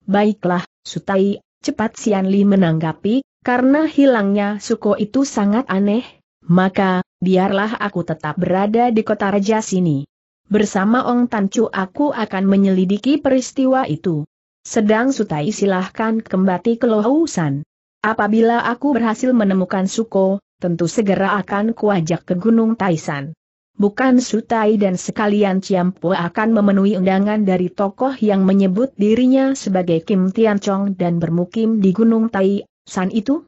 S1: Baiklah, Sutai, cepat Sian Li menanggapi, karena hilangnya suko itu sangat aneh, maka, biarlah aku tetap berada di kota raja sini. Bersama Ong Tancu aku akan menyelidiki peristiwa itu. Sedang Sutai silahkan kembali ke Lohusan. Apabila aku berhasil menemukan Suko, tentu segera akan kuajak ke Gunung Taisan bukan Sutai dan sekalian Ciampu akan memenuhi undangan dari tokoh yang menyebut dirinya sebagai Kim Tian Chong dan bermukim di Gunung Tai, San itu?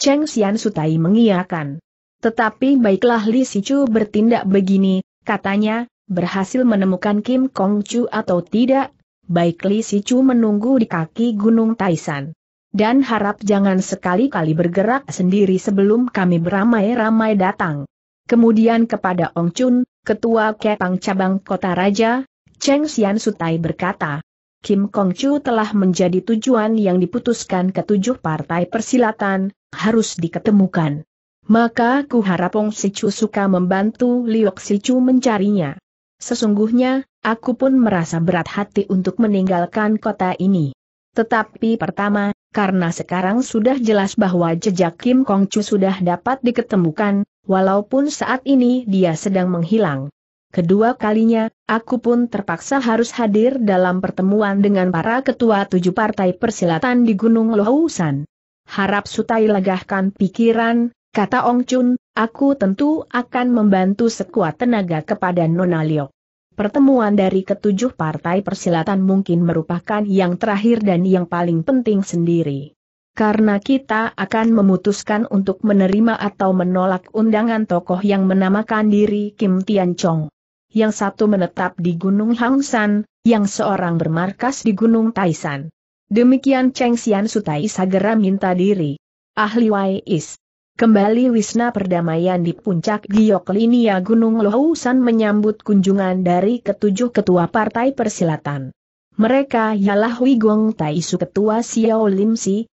S1: Cheng Xian Sutai mengiyakan. Tetapi baiklah Li Sichu bertindak begini, katanya, berhasil menemukan Kim Kong Chu atau tidak, baik Li Sichu menunggu di kaki Gunung Tai San Dan harap jangan sekali-kali bergerak sendiri sebelum kami beramai-ramai datang. Kemudian kepada Ong Chun, ketua Kepang cabang kota raja, Cheng Xian Sutai berkata, Kim Kong Chu telah menjadi tujuan yang diputuskan ketujuh partai persilatan, harus diketemukan. Maka ku harap Ong Sichu suka membantu Liok Sichu mencarinya. Sesungguhnya, aku pun merasa berat hati untuk meninggalkan kota ini. Tetapi pertama, karena sekarang sudah jelas bahwa jejak Kim Kong Chu sudah dapat diketemukan, walaupun saat ini dia sedang menghilang. Kedua kalinya, aku pun terpaksa harus hadir dalam pertemuan dengan para ketua tujuh partai persilatan di Gunung Lohusan. Harap Sutai legahkan pikiran, kata Ong Chun, aku tentu akan membantu sekuat tenaga kepada Nona Leo. Pertemuan dari ketujuh partai persilatan mungkin merupakan yang terakhir dan yang paling penting sendiri karena kita akan memutuskan untuk menerima atau menolak undangan tokoh yang menamakan diri Kim Tian Chong. Yang satu menetap di Gunung Hang San, yang seorang bermarkas di Gunung Taisan. Demikian Cheng Xian Sutai segera minta diri. Ahli Wai Is. Kembali Wisna perdamaian di puncak Giok Gunung Lohusan menyambut kunjungan dari ketujuh ketua partai persilatan. Mereka ialah Wigong Taisu Ketua Xiao Lim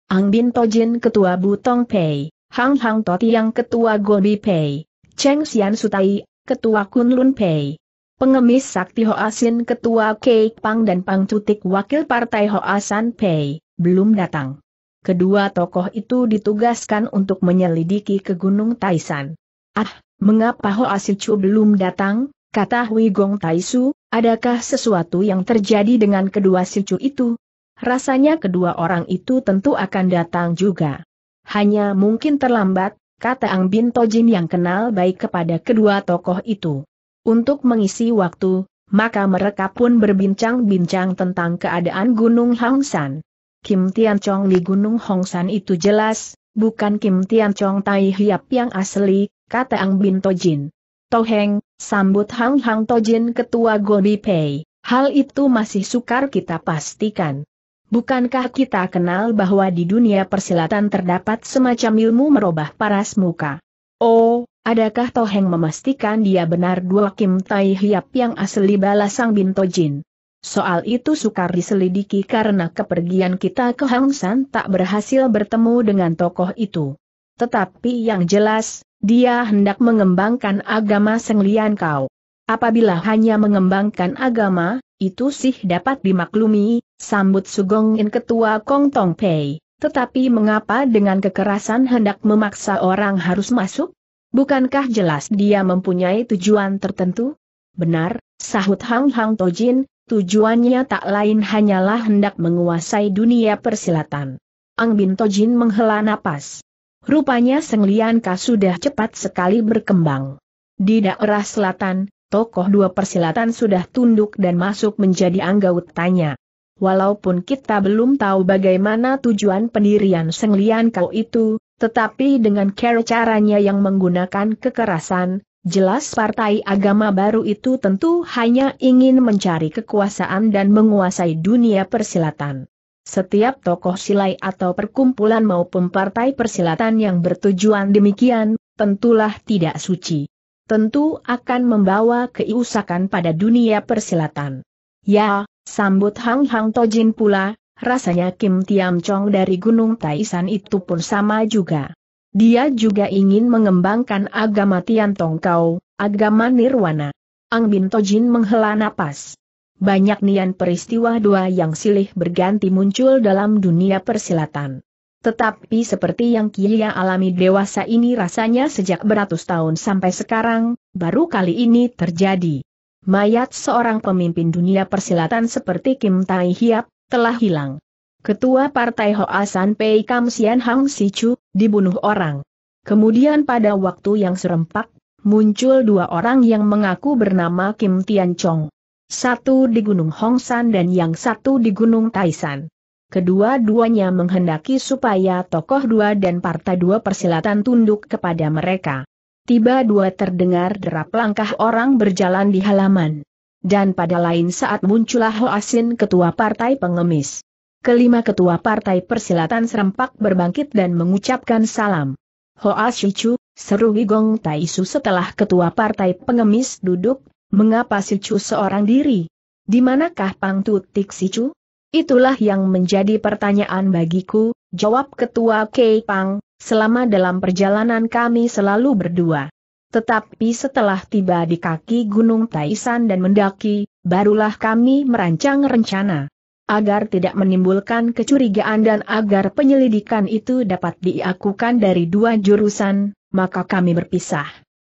S1: Ang Bin Tojin Ketua Butong Pei, Hang Hang Toti yang Ketua Gobi Pei, Cheng Xian Sutai, Ketua Kunlun Pei. Pengemis Sakti Asin, Ketua Kei Pang dan Pang Cutik Wakil Partai Hoasan Pei, belum datang. Kedua tokoh itu ditugaskan untuk menyelidiki ke Gunung Taisan. Ah, mengapa Hoasin Chu belum datang? Kata Hui Gong Taisu, adakah sesuatu yang terjadi dengan kedua Chu itu? Rasanya kedua orang itu tentu akan datang juga. Hanya mungkin terlambat, kata Ang Bin Tojin yang kenal baik kepada kedua tokoh itu. Untuk mengisi waktu, maka mereka pun berbincang-bincang tentang keadaan Gunung Hongsan. Kim Tian Chong di Gunung Hongsan itu jelas, bukan Kim Tian Chong Tai Hiap yang asli, kata Ang Bin Tojin. Toheng, sambut Hang Hang Tojin ketua Gobi Pei, hal itu masih sukar kita pastikan. Bukankah kita kenal bahwa di dunia persilatan terdapat semacam ilmu merubah paras muka? Oh, adakah Toheng memastikan dia benar dua Kim Tai Hiap yang asli balasang Binto Jin? Soal itu sukar diselidiki karena kepergian kita ke Hang San tak berhasil bertemu dengan tokoh itu. Tetapi yang jelas, dia hendak mengembangkan agama Senglian Kau. Apabila hanya mengembangkan agama, itu sih dapat dimaklumi, sambut Sugong In Ketua Kong Tong Pei. Tetapi mengapa dengan kekerasan hendak memaksa orang harus masuk? Bukankah jelas dia mempunyai tujuan tertentu? Benar, sahut Hang Hang Tojin, tujuannya tak lain hanyalah hendak menguasai dunia persilatan. Ang Bin Tojin menghela napas. Rupanya Seng Lian Ka sudah cepat sekali berkembang. Di daerah selatan, tokoh dua persilatan sudah tunduk dan masuk menjadi anggautanya. Walaupun kita belum tahu bagaimana tujuan pendirian Seng Lian Kau itu, tetapi dengan cara caranya yang menggunakan kekerasan, jelas partai agama baru itu tentu hanya ingin mencari kekuasaan dan menguasai dunia persilatan. Setiap tokoh silai atau perkumpulan maupun partai persilatan yang bertujuan demikian, tentulah tidak suci tentu akan membawa keiusakan pada dunia persilatan. Ya, sambut Hang Hang Tojin pula, rasanya Kim Tiam Chong dari Gunung Taisan itu pun sama juga. Dia juga ingin mengembangkan agama Tian Tongkau, agama Nirwana. Ang Bin Tojin menghela napas. Banyak nian peristiwa dua yang silih berganti muncul dalam dunia persilatan. Tetapi seperti yang Kia alami dewasa ini rasanya sejak beratus tahun sampai sekarang, baru kali ini terjadi. Mayat seorang pemimpin dunia persilatan seperti Kim Tai Hiap, telah hilang. Ketua Partai Hoa San Pei Kam Sian Hang Si Chu dibunuh orang. Kemudian pada waktu yang serempak, muncul dua orang yang mengaku bernama Kim Tian Chong. Satu di Gunung Hong San dan yang satu di Gunung Taisan. Kedua-duanya menghendaki supaya tokoh dua dan partai dua persilatan tunduk kepada mereka. Tiba dua terdengar derap langkah orang berjalan di halaman. Dan pada lain saat muncullah Hoasin ketua partai pengemis. Kelima ketua partai persilatan serempak berbangkit dan mengucapkan salam. Ho Asicu seru Wigong Taisu setelah ketua partai pengemis duduk, mengapa Sicu seorang diri? Di manakah Pang Tutik Shichu? Itulah yang menjadi pertanyaan bagiku, jawab Ketua Kei Pang, selama dalam perjalanan kami selalu berdua. Tetapi setelah tiba di kaki Gunung Taisan dan mendaki, barulah kami merancang rencana. Agar tidak menimbulkan kecurigaan dan agar penyelidikan itu dapat diakukan dari dua jurusan, maka kami berpisah.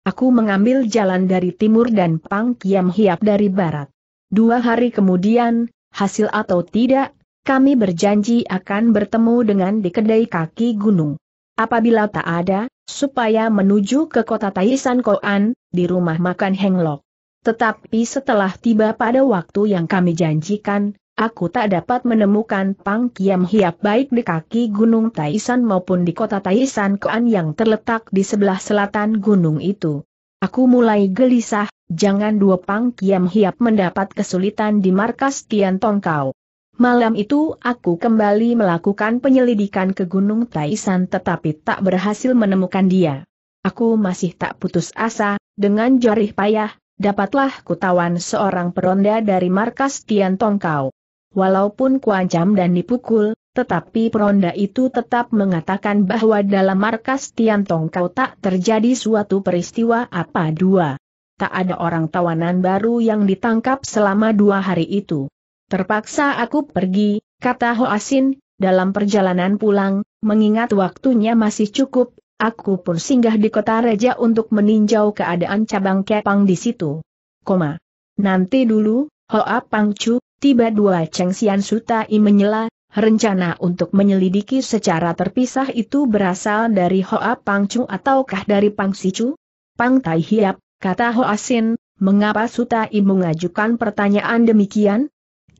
S1: Aku mengambil jalan dari timur dan Pang Kiam Hiap dari barat. Dua hari kemudian, hasil atau tidak, kami berjanji akan bertemu dengan di kedai kaki gunung. Apabila tak ada, supaya menuju ke kota Taisan Koan, di rumah makan Henglok. Tetapi setelah tiba pada waktu yang kami janjikan, aku tak dapat menemukan Pang Kiam Hiap baik di kaki Gunung Taisan maupun di kota Taisan Koan yang terletak di sebelah selatan gunung itu. Aku mulai gelisah, jangan dua pang kiam hiap mendapat kesulitan di markas Tian Tongkau. Malam itu aku kembali melakukan penyelidikan ke Gunung Taisan tetapi tak berhasil menemukan dia. Aku masih tak putus asa, dengan jarih payah, dapatlah kutawan seorang peronda dari markas Tian Tongkau. Walaupun kuancam dan dipukul, tetapi peronda itu tetap mengatakan bahwa dalam markas Tiantong kau tak terjadi suatu peristiwa apa dua. Tak ada orang tawanan baru yang ditangkap selama dua hari itu. Terpaksa aku pergi, kata Ho Asin. dalam perjalanan pulang, mengingat waktunya masih cukup, aku pun singgah di kota Raja untuk meninjau keadaan cabang kepang di situ. Koma. Nanti dulu, Hoa Chu. tiba dua Cheng Sian I menyela, Rencana untuk menyelidiki secara terpisah itu berasal dari Hoa Pangcu ataukah dari Pang Sicu? Pang Tai Hiap, kata Hoa Sin, mengapa Sutai mengajukan pertanyaan demikian?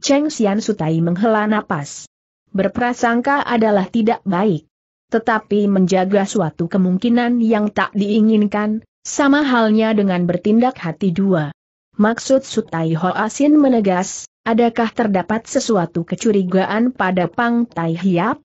S1: Cheng Xian Sutai menghela napas. Berprasangka adalah tidak baik. Tetapi menjaga suatu kemungkinan yang tak diinginkan, sama halnya dengan bertindak hati dua. Maksud Sutai Hoa Sin menegas, Adakah terdapat sesuatu kecurigaan pada Pang Tai Hiap?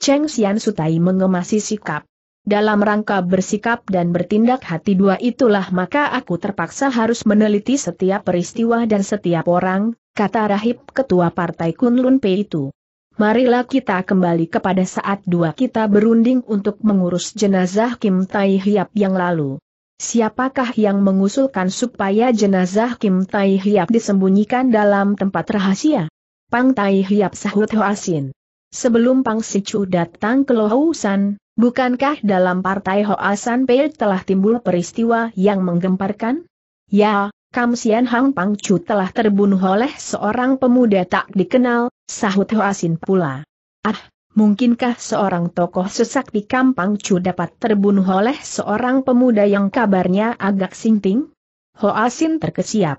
S1: Cheng Xian Sutai mengemasi sikap. Dalam rangka bersikap dan bertindak hati dua itulah maka aku terpaksa harus meneliti setiap peristiwa dan setiap orang, kata Rahib Ketua Partai Kunlun P itu. Marilah kita kembali kepada saat dua kita berunding untuk mengurus jenazah Kim Tai Hiap yang lalu. Siapakah yang mengusulkan supaya jenazah Kim Tai Hiap disembunyikan dalam tempat rahasia? Pang Tai Hiap sahut Hoasin. Sebelum Pang Sicu datang ke Lohousan, bukankah dalam partai Hoasan Pei telah timbul peristiwa yang menggemparkan? Ya, Kam Sian Hang Pang Chu telah terbunuh oleh seorang pemuda tak dikenal, sahut Hoasin pula. Ah, Mungkinkah seorang tokoh sesak di Kampang Chu dapat terbunuh oleh seorang pemuda yang kabarnya agak sinting? Ho Asin terkesiap.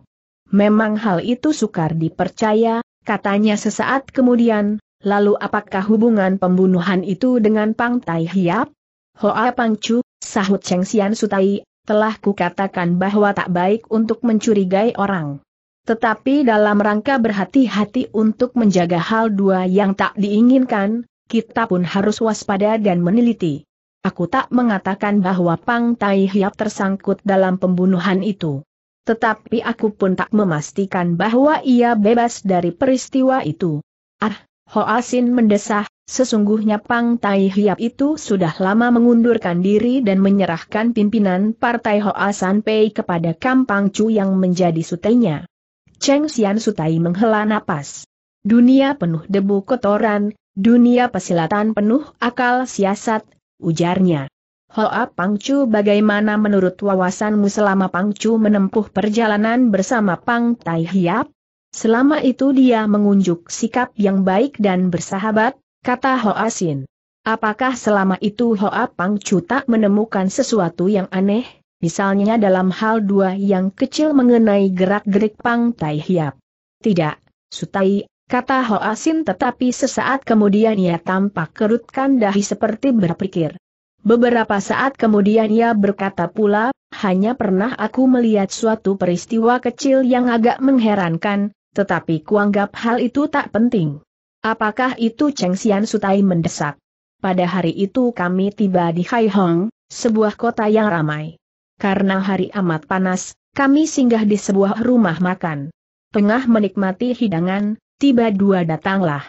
S1: Memang hal itu sukar dipercaya, katanya sesaat kemudian, lalu apakah hubungan pembunuhan itu dengan Pang Tai Hiap? Hoa Pang Chu, sahut Cheng Xian Sutai, telah kukatakan bahwa tak baik untuk mencurigai orang. Tetapi dalam rangka berhati-hati untuk menjaga hal dua yang tak diinginkan, kita pun harus waspada dan meneliti. Aku tak mengatakan bahwa Pang Tai Hiap tersangkut dalam pembunuhan itu. Tetapi aku pun tak memastikan bahwa ia bebas dari peristiwa itu. Ah, Asin mendesah, sesungguhnya Pang Tai Hiap itu sudah lama mengundurkan diri dan menyerahkan pimpinan partai Ho Asan Pei kepada Kampang Chu yang menjadi sutenya. Cheng Xian Sutai menghela napas. Dunia penuh debu kotoran, Dunia pesilatan penuh akal siasat, ujarnya. Hoa Pangcu bagaimana menurut wawasanmu selama Pangcu menempuh perjalanan bersama Pang Tai Hiap? Selama itu dia mengunjuk sikap yang baik dan bersahabat, kata Hoa Sin. Apakah selama itu Hoa Pangcu tak menemukan sesuatu yang aneh, misalnya dalam hal dua yang kecil mengenai gerak-gerik Pang Tai Hiap? Tidak, Sutai, kata Ho Asin, tetapi sesaat kemudian ia tampak kerutkan dahi seperti berpikir. Beberapa saat kemudian ia berkata pula, hanya pernah aku melihat suatu peristiwa kecil yang agak mengherankan, tetapi kuanggap hal itu tak penting. Apakah itu Cheng Xian Sutai mendesak? Pada hari itu kami tiba di Hai Hong, sebuah kota yang ramai. Karena hari amat panas, kami singgah di sebuah rumah makan. Tengah menikmati hidangan, tiba dua datanglah.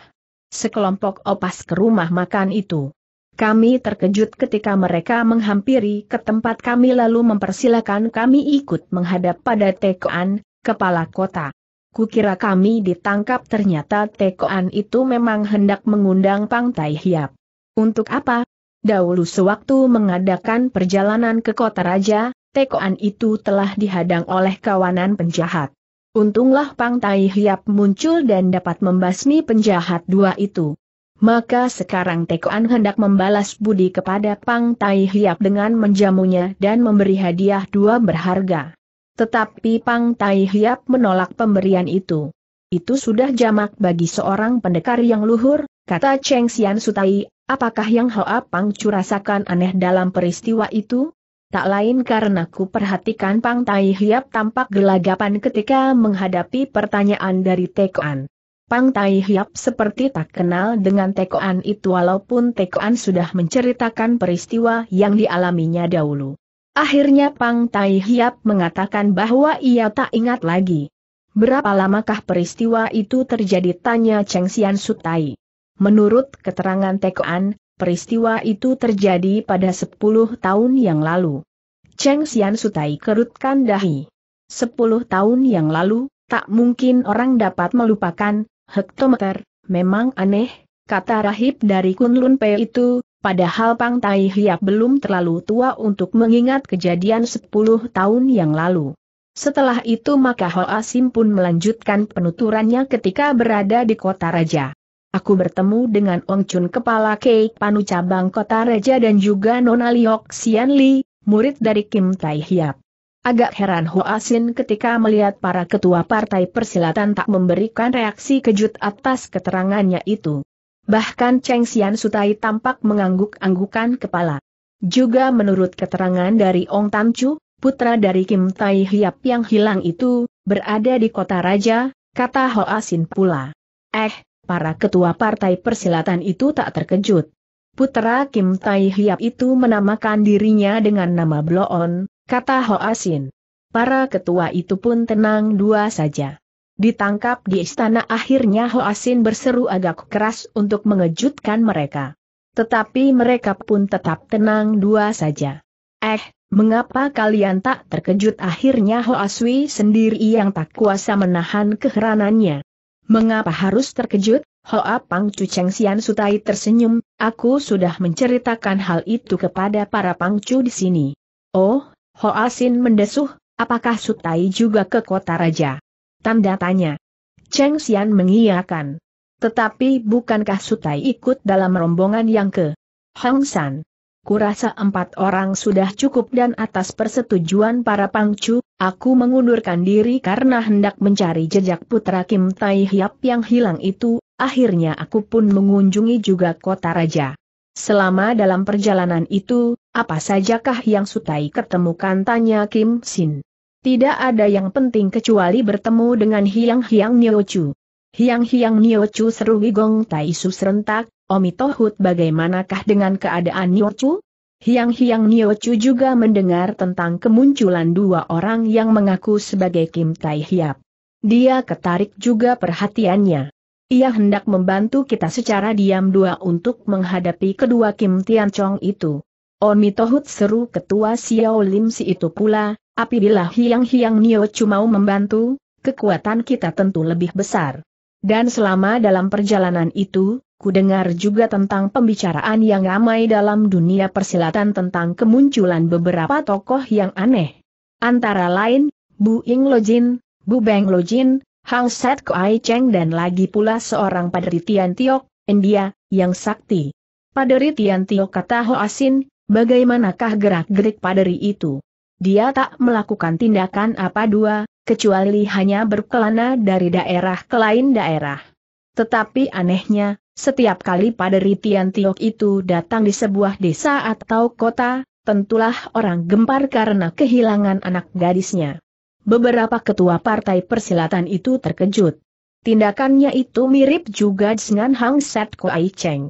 S1: Sekelompok opas ke rumah makan itu. Kami terkejut ketika mereka menghampiri ke tempat kami lalu mempersilahkan kami ikut menghadap pada Tekoan, kepala kota. Kukira kami ditangkap ternyata Tekoan itu memang hendak mengundang Pang Tai Hiap. Untuk apa? Dahulu sewaktu mengadakan perjalanan ke kota raja, Tekoan itu telah dihadang oleh kawanan penjahat. Untunglah Pang Tai Hiap muncul dan dapat membasmi penjahat dua itu. Maka sekarang Tekoan hendak membalas budi kepada Pang Tai Hiap dengan menjamunya dan memberi hadiah dua berharga. Tetapi Pang Tai Hiap menolak pemberian itu. Itu sudah jamak bagi seorang pendekar yang luhur, kata Cheng Xian Sutai, apakah yang Hoa Pang curasakan aneh dalam peristiwa itu? Tak lain karena ku perhatikan Pang Tai Hiap tampak gelagapan ketika menghadapi pertanyaan dari Tekoan. Pang Tai Hiap seperti tak kenal dengan Tekoan itu walaupun Tekoan sudah menceritakan peristiwa yang dialaminya dahulu. Akhirnya Pang Tai Hiap mengatakan bahwa ia tak ingat lagi. Berapa lamakah peristiwa itu terjadi tanya Cheng Xian Sutai. Menurut keterangan Tekoan, Peristiwa itu terjadi pada 10 tahun yang lalu. Cheng Xian Sutai kerutkan dahi. 10 tahun yang lalu, tak mungkin orang dapat melupakan, hektometer, memang aneh, kata rahib dari Kunlun Pei itu, padahal Pang Tai Hiap belum terlalu tua untuk mengingat kejadian 10 tahun yang lalu. Setelah itu maka Hoa Asim pun melanjutkan penuturannya ketika berada di kota raja. Aku bertemu dengan Ong Chun Kepala keik Panu Cabang Kota Reja dan juga Nona Liok Xian Li, murid dari Kim Tai Hiap. Agak heran Hoa Sin ketika melihat para ketua partai persilatan tak memberikan reaksi kejut atas keterangannya itu. Bahkan Cheng Xian Sutai tampak mengangguk-anggukan kepala. Juga menurut keterangan dari Ong Tam Chu, putra dari Kim Tai Hiap yang hilang itu, berada di kota raja, kata Hoa Sin pula. Eh, para ketua partai persilatan itu tak terkejut. Putra Kim Tai Hiap itu menamakan dirinya dengan nama Bloon, kata Ho Asin. Para ketua itu pun tenang dua saja. Ditangkap di istana akhirnya Ho Asin berseru agak keras untuk mengejutkan mereka. Tetapi mereka pun tetap tenang dua saja. Eh, Mengapa kalian tak terkejut akhirnya Ho Aswi sendiri yang tak kuasa menahan keheranannya? Mengapa harus terkejut? Hoa Pang Chu Cheng Sian Sutai tersenyum, aku sudah menceritakan hal itu kepada para pangcu di sini. Oh, Hoa Sin mendesuh, apakah Sutai juga ke kota raja? Tanda tanya. Cheng Sian mengiyakan. Tetapi bukankah Sutai ikut dalam rombongan yang ke Hang San? kurasa empat orang sudah cukup dan atas persetujuan para pangcu, aku mengundurkan diri karena hendak mencari jejak putra Kim Tai Hiap yang hilang itu, akhirnya aku pun mengunjungi juga kota raja. Selama dalam perjalanan itu, apa sajakah yang Sutai ketemukan tanya Kim Sin. Tidak ada yang penting kecuali bertemu dengan Hiang Hiang Niochu. Hiang Hiang Niochu seru Gigong Tai Su serentak, Omi bagaimanakah dengan keadaan Nyorcu? Hiang-hiang Nyorcu juga mendengar tentang kemunculan dua orang yang mengaku sebagai Kim Tai Hiap. Dia ketarik juga perhatiannya. Ia hendak membantu kita secara diam-dua untuk menghadapi kedua Kim Tian Chong itu. Omi seru ketua Xiao Lim si itu pula, apabila hiang-hiang Nyorcu mau membantu, kekuatan kita tentu lebih besar. Dan selama dalam perjalanan itu, Kudengar juga tentang pembicaraan yang ramai dalam dunia persilatan tentang kemunculan beberapa tokoh yang aneh. Antara lain, Bu Lo Lojin, Bu Beng Lojin, Hang Set Kuai Cheng dan lagi pula seorang padri Tian Tiok, India, yang sakti. Padri Tian Tiok kata Asin, bagaimanakah gerak-gerik padri itu? Dia tak melakukan tindakan apa dua, kecuali hanya berkelana dari daerah ke lain daerah. Tetapi anehnya, setiap kali pada ritian Tiok itu datang di sebuah desa atau kota, tentulah orang gempar karena kehilangan anak gadisnya. Beberapa ketua partai persilatan itu terkejut. Tindakannya itu mirip juga dengan Hang Set Aicheng. Cheng.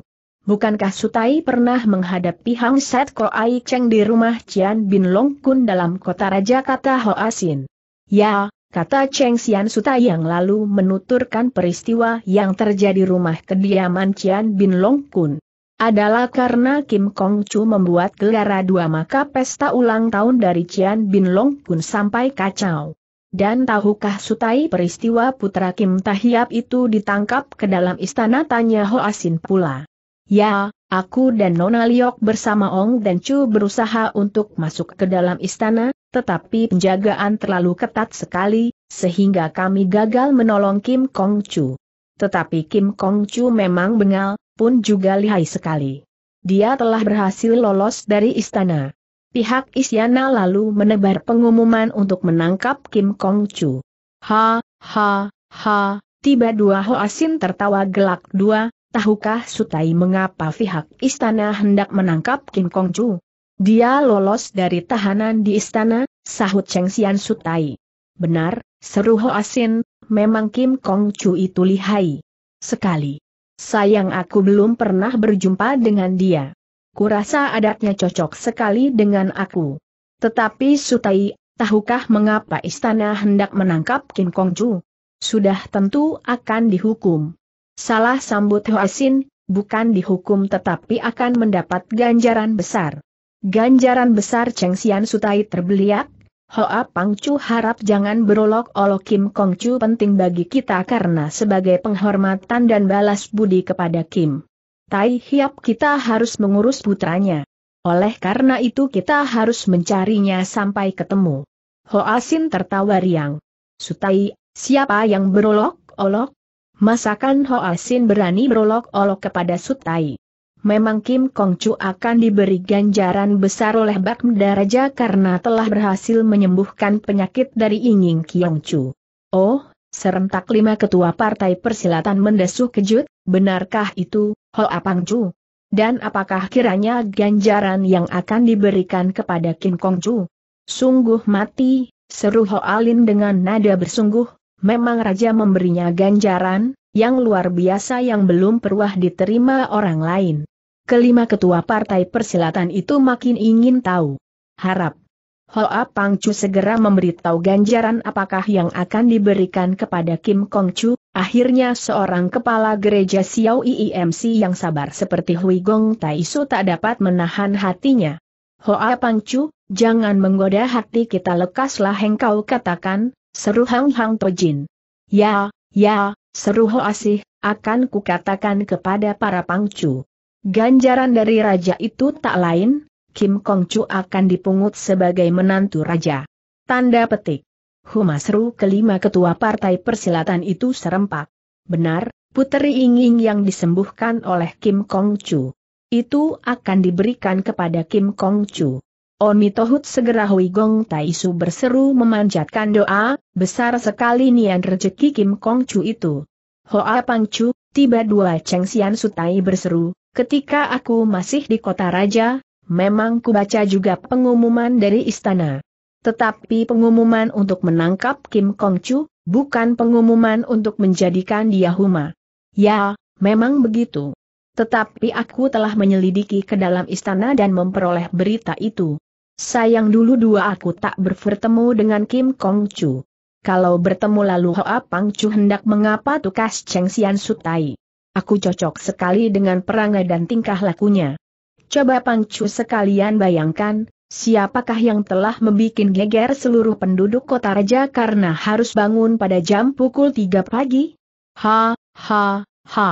S1: Bukankah Sutai pernah menghadapi Hang Set Aicheng Cheng di rumah Cian Bin Long Kun dalam kota Raja Kata Ho Asin. Ya, kata Cheng Xian Suta yang lalu menuturkan peristiwa yang terjadi rumah kediaman Cian Bin Long Kun. Adalah karena Kim Kong Chu membuat gelara dua maka pesta ulang tahun dari Cian Bin Long Kun sampai kacau. Dan tahukah Sutai peristiwa putra Kim Tahiap itu ditangkap ke dalam istana tanya Ho Asin pula. Ya, aku dan Nona Liok bersama Ong dan Chu berusaha untuk masuk ke dalam istana, tetapi penjagaan terlalu ketat sekali, sehingga kami gagal menolong Kim Kong Chu. Tetapi Kim Kong Chu memang bengal, pun juga lihai sekali. Dia telah berhasil lolos dari istana. Pihak Isyana lalu menebar pengumuman untuk menangkap Kim Kong Chu. Ha, ha, ha, tiba dua Ho Asin tertawa gelak dua, tahukah Sutai mengapa pihak istana hendak menangkap Kim Kong Chu? Dia lolos dari tahanan di istana, sahut Cheng Xian Sutai. Benar, seru Ho Asin, memang Kim Kong Chu itu lihai. Sekali. Sayang aku belum pernah berjumpa dengan dia. Kurasa adatnya cocok sekali dengan aku. Tetapi Sutai, tahukah mengapa istana hendak menangkap Kim Kong Chu? Sudah tentu akan dihukum. Salah sambut Ho Asin, bukan dihukum tetapi akan mendapat ganjaran besar. Ganjaran besar Cheng Xian Sutai terbeliak, Hoa Pang Chu harap jangan berolok-olok Kim Kong Chu penting bagi kita karena sebagai penghormatan dan balas budi kepada Kim. Tai Hiap kita harus mengurus putranya. Oleh karena itu kita harus mencarinya sampai ketemu. Hoa Sin tertawa riang. Sutai, siapa yang berolok-olok? Masakan Hoa Sin berani berolok-olok kepada Sutai? memang Kim Kong Chu akan diberi ganjaran besar oleh Bak Raja karena telah berhasil menyembuhkan penyakit dari Inging Kiong Chu. Oh, serentak lima ketua partai persilatan mendesuh kejut, benarkah itu, Ho Apang Chu? Dan apakah kiranya ganjaran yang akan diberikan kepada Kim Kong Chu? Sungguh mati, seru Ho Alin dengan nada bersungguh, memang Raja memberinya ganjaran, yang luar biasa yang belum pernah diterima orang lain kelima ketua partai persilatan itu makin ingin tahu. Harap. Hoa Pangcu segera memberitahu ganjaran apakah yang akan diberikan kepada Kim Kong Chu. akhirnya seorang kepala gereja Xiao IIMC yang sabar seperti Hui Gong Taisu tak dapat menahan hatinya. Hoa Pangcu, jangan menggoda hati kita lekaslah engkau katakan, seru Hang Hang Tojin. Ya, ya, seru Hoa Sih, akan kukatakan kepada para Pang Chu. Ganjaran dari raja itu tak lain, Kim Kong Chu akan dipungut sebagai menantu raja. Tanda petik. Humasru kelima ketua partai persilatan itu serempak. Benar, puteri Inging yang disembuhkan oleh Kim Kong Chu. Itu akan diberikan kepada Kim Kong Chu. Omi Tohut segera Hui Gong Tai berseru memanjatkan doa, besar sekali nian rejeki Kim Kong Chu itu. Hoa Pang Chu, tiba dua Cheng Xian Sutai berseru, Ketika aku masih di kota raja, memang ku baca juga pengumuman dari istana. Tetapi pengumuman untuk menangkap Kim Kong Chu, bukan pengumuman untuk menjadikan dia huma. Ya, memang begitu. Tetapi aku telah menyelidiki ke dalam istana dan memperoleh berita itu. Sayang dulu dua aku tak bertemu dengan Kim Kong Chu. Kalau bertemu lalu Hoa Pang Chu hendak mengapa tukas Cheng Xian Sutai. Aku cocok sekali dengan perangai dan tingkah lakunya. Coba pancu sekalian bayangkan, siapakah yang telah membuat geger seluruh penduduk kota raja karena harus bangun pada jam pukul 3 pagi? Ha, ha, ha.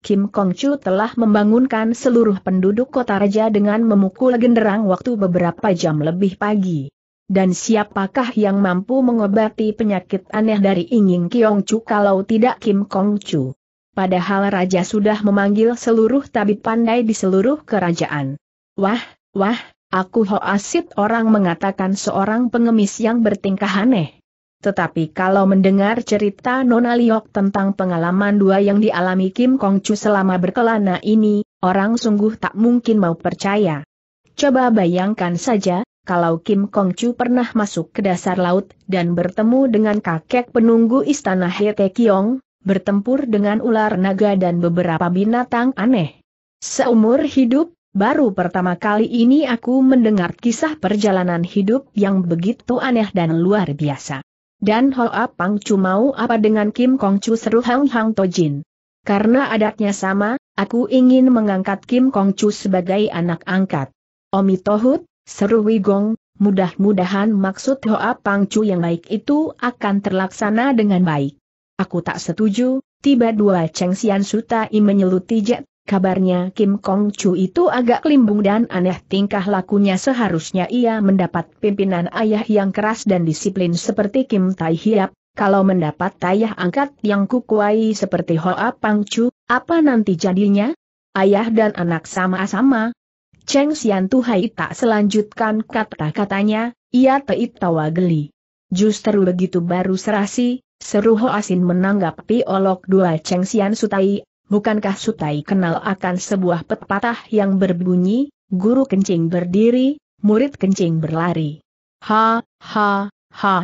S1: Kim Kongcu telah membangunkan seluruh penduduk kota raja dengan memukul genderang waktu beberapa jam lebih pagi. Dan siapakah yang mampu mengobati penyakit aneh dari Ingin Chu kalau tidak Kim Kong Chu? Padahal Raja sudah memanggil seluruh tabib pandai di seluruh kerajaan. Wah, wah, aku ho hoasit orang mengatakan seorang pengemis yang bertingkah aneh. Tetapi kalau mendengar cerita Nona Liok tentang pengalaman dua yang dialami Kim Kong Chu selama berkelana ini, orang sungguh tak mungkin mau percaya. Coba bayangkan saja, kalau Kim Kong Chu pernah masuk ke dasar laut dan bertemu dengan kakek penunggu istana Hete Kiong, bertempur dengan ular naga dan beberapa binatang aneh. Seumur hidup, baru pertama kali ini aku mendengar kisah perjalanan hidup yang begitu aneh dan luar biasa. Dan Hoa Pang Chu mau apa dengan Kim Kong Chu seru Hang Hang Tojin. Karena adatnya sama, aku ingin mengangkat Kim Kong Chu sebagai anak angkat. Omi Tohut, seru Wigong, mudah-mudahan maksud Hoa Pang Chu yang baik itu akan terlaksana dengan baik. Aku tak setuju, tiba dua Cheng Xian Sutai menyeluti jet, kabarnya Kim Kong Chu itu agak limbung dan aneh tingkah lakunya seharusnya ia mendapat pimpinan ayah yang keras dan disiplin seperti Kim Tai Hiap, kalau mendapat ayah angkat yang kukuai seperti Hoa Pang Chu, apa nanti jadinya? Ayah dan anak sama-sama. Cheng Xian Tuhai tak selanjutkan kata-katanya, ia teit tawa geli. Justru begitu baru serasi, Seru asin menanggapi olok dua Cheng Xian Sutai, bukankah Sutai kenal akan sebuah pepatah yang berbunyi, guru kencing berdiri, murid kencing berlari. Ha, ha, ha.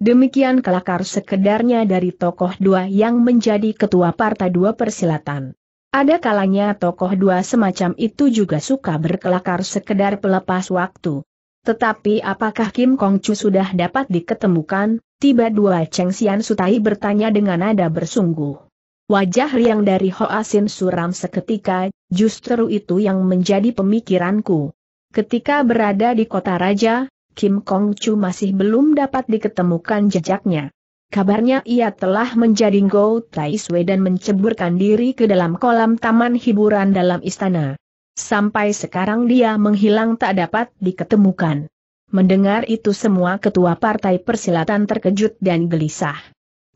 S1: Demikian kelakar sekedarnya dari tokoh dua yang menjadi ketua Partai Dua Persilatan. Ada kalanya tokoh dua semacam itu juga suka berkelakar sekedar pelepas waktu. Tetapi apakah Kim Kong Chu sudah dapat diketemukan, Tiba dua Cheng Xian Sutai bertanya dengan nada bersungguh. Wajah riang dari Hoasin suram seketika, justru itu yang menjadi pemikiranku. Ketika berada di kota raja, Kim Kong Chu masih belum dapat diketemukan jejaknya. Kabarnya ia telah menjadi Go Tai Sui dan menceburkan diri ke dalam kolam taman hiburan dalam istana. Sampai sekarang dia menghilang tak dapat diketemukan. Mendengar itu semua ketua partai persilatan terkejut dan gelisah.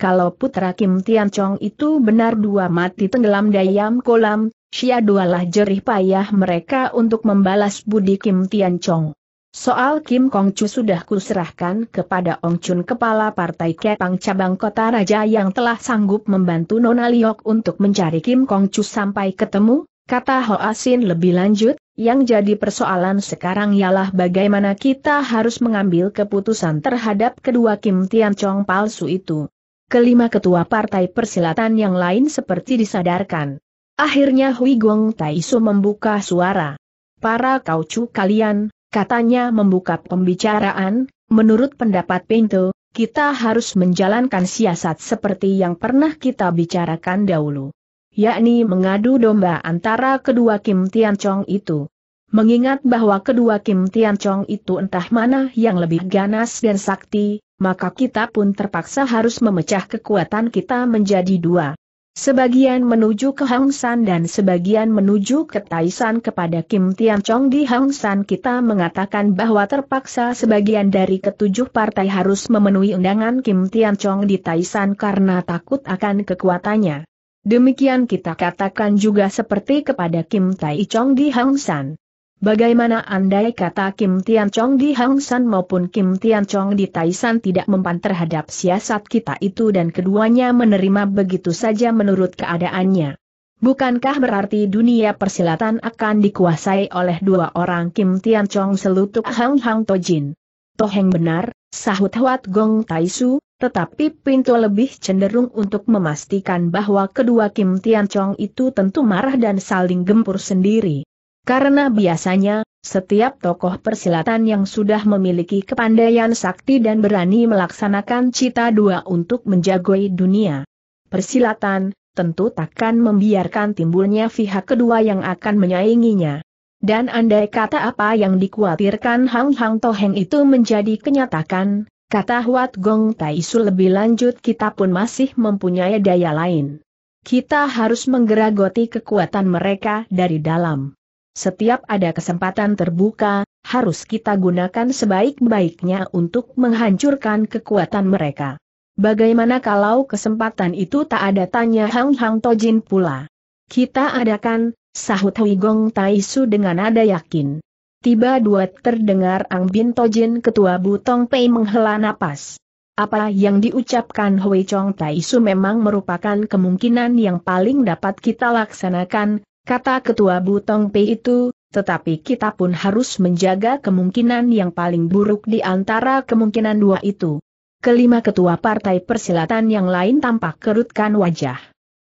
S1: Kalau putra Kim Tian Chong itu benar dua mati tenggelam dayam kolam, dualah jerih payah mereka untuk membalas budi Kim Tian Chong. Soal Kim Kong Chu sudah kuserahkan kepada Ong Chun kepala partai Kepang cabang kota raja yang telah sanggup membantu Nona Liok untuk mencari Kim Kong Chu sampai ketemu, kata Ho Asin lebih lanjut, yang jadi persoalan sekarang ialah bagaimana kita harus mengambil keputusan terhadap kedua Kim Tian Chong palsu itu. Kelima ketua partai persilatan yang lain seperti disadarkan. Akhirnya Hui Gong Taisu membuka suara. Para kaucu kalian, katanya membuka pembicaraan, menurut pendapat Pinto, kita harus menjalankan siasat seperti yang pernah kita bicarakan dahulu yakni mengadu domba antara kedua Kim Tian Chong itu. Mengingat bahwa kedua Kim Tian Chong itu entah mana yang lebih ganas dan sakti, maka kita pun terpaksa harus memecah kekuatan kita menjadi dua. Sebagian menuju ke Hang San dan sebagian menuju ke Taishan kepada Kim Tian Chong di Hang San kita mengatakan bahwa terpaksa sebagian dari ketujuh partai harus memenuhi undangan Kim Tian Chong di Taishan karena takut akan kekuatannya. Demikian kita katakan juga seperti kepada Kim Tai Chong di Hang San. Bagaimana andai kata Kim Tian Chong di Hang San maupun Kim Tian Chong di Tai San tidak mempan terhadap siasat kita itu dan keduanya menerima begitu saja menurut keadaannya. Bukankah berarti dunia persilatan akan dikuasai oleh dua orang Kim Tian Chong selutuk Hang Hang Tojin? Toheng benar, sahut Huat Gong Tai Su, tetapi Pinto lebih cenderung untuk memastikan bahwa kedua Kim Tian Chong itu tentu marah dan saling gempur sendiri. Karena biasanya, setiap tokoh persilatan yang sudah memiliki kepandaian sakti dan berani melaksanakan cita dua untuk menjagoi dunia persilatan, tentu takkan membiarkan timbulnya pihak kedua yang akan menyainginya. Dan andai kata apa yang dikhawatirkan Hang Hang Toheng itu menjadi kenyataan. Kata Huat Gong Taisu lebih lanjut kita pun masih mempunyai daya lain. Kita harus menggeragoti kekuatan mereka dari dalam. Setiap ada kesempatan terbuka, harus kita gunakan sebaik-baiknya untuk menghancurkan kekuatan mereka. Bagaimana kalau kesempatan itu tak ada tanya Hang Hang Tojin pula. Kita adakan, sahut Hui Gong Taisu dengan nada yakin. Tiba dua terdengar Ang Bin Tojin ketua Butong Pei menghela napas. Apa yang diucapkan Hui Chong Tai Su memang merupakan kemungkinan yang paling dapat kita laksanakan, kata ketua Butong Pei itu, tetapi kita pun harus menjaga kemungkinan yang paling buruk di antara kemungkinan dua itu. Kelima ketua partai persilatan yang lain tampak kerutkan wajah.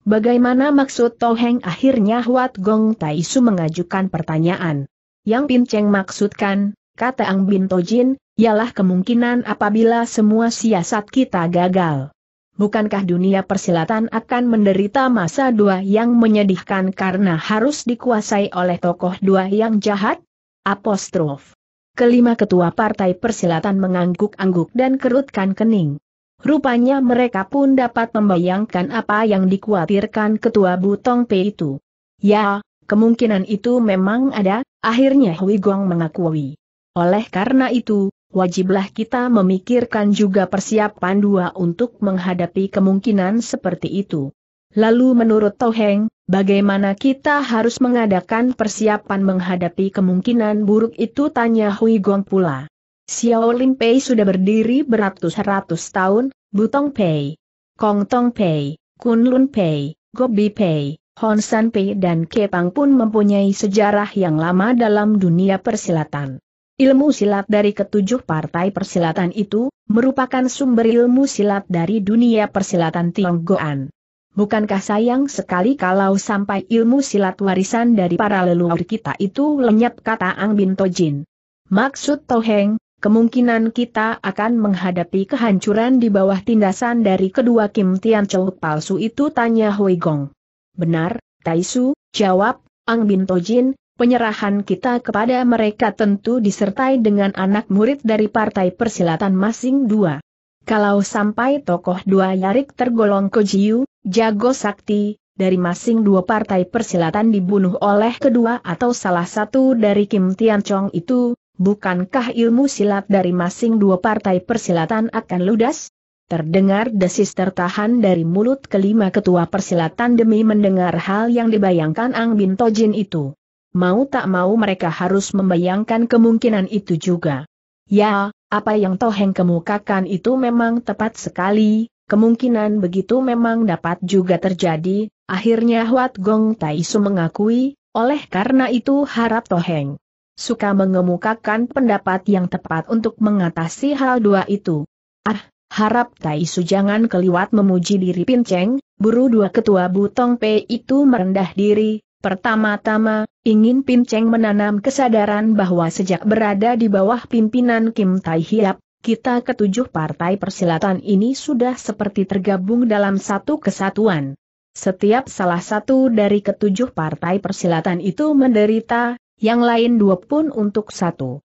S1: Bagaimana maksud Toheng akhirnya Huat Gong Tai Su mengajukan pertanyaan? Yang Pinceng maksudkan, kata Ang Bin Tojin, ialah kemungkinan apabila semua siasat kita gagal. Bukankah dunia persilatan akan menderita masa dua yang menyedihkan karena harus dikuasai oleh tokoh dua yang jahat? Apostrof. Kelima ketua partai persilatan mengangguk-angguk dan kerutkan kening. Rupanya mereka pun dapat membayangkan apa yang dikhawatirkan ketua Butong P itu. Ya, Kemungkinan itu memang ada, akhirnya Hui Guang mengakui. Oleh karena itu, wajiblah kita memikirkan juga persiapan dua untuk menghadapi kemungkinan seperti itu. Lalu menurut Toheng, bagaimana kita harus mengadakan persiapan menghadapi kemungkinan buruk itu tanya Hui Guang pula. Xiao Lin Pei sudah berdiri beratus-ratus tahun, Butong Pei, Kong Tong Pei, Kun Lun Pei, Gobi Pei, Hon Pei dan Kepang pun mempunyai sejarah yang lama dalam dunia persilatan. Ilmu silat dari ketujuh partai persilatan itu, merupakan sumber ilmu silat dari dunia persilatan Tionggoan. Bukankah sayang sekali kalau sampai ilmu silat warisan dari para leluhur kita itu lenyap kata Ang Bin Tojin? Maksud Toheng, kemungkinan kita akan menghadapi kehancuran di bawah tindasan dari kedua Kim Tian Chou palsu itu tanya Hui Gong. Benar, Taisu, jawab, Ang Bintojin. penyerahan kita kepada mereka tentu disertai dengan anak murid dari Partai Persilatan Masing dua. Kalau sampai tokoh dua Yarik tergolong Kojiu, Jago Sakti, dari masing dua partai persilatan dibunuh oleh kedua atau salah satu dari Kim Tian Chong itu, bukankah ilmu silat dari masing dua partai persilatan akan ludas? Terdengar desis tertahan dari mulut kelima ketua persilatan demi mendengar hal yang dibayangkan Ang Bin Tojin itu. Mau tak mau mereka harus membayangkan kemungkinan itu juga. Ya, apa yang Toheng kemukakan itu memang tepat sekali, kemungkinan begitu memang dapat juga terjadi, akhirnya Huat Gong Taisu mengakui, oleh karena itu harap Toheng suka mengemukakan pendapat yang tepat untuk mengatasi hal dua itu. Ah, Harap Tai Su jangan keliwat memuji diri Pinceng, buru dua ketua Butong P itu merendah diri, Pertama-tama, ingin Pinceng menanam kesadaran bahwa sejak berada di bawah pimpinan Kim Tai Hiap, kita ketujuh partai persilatan ini sudah seperti tergabung dalam satu kesatuan. Setiap salah satu dari ketujuh partai persilatan itu menderita, yang lain dua pun untuk satu.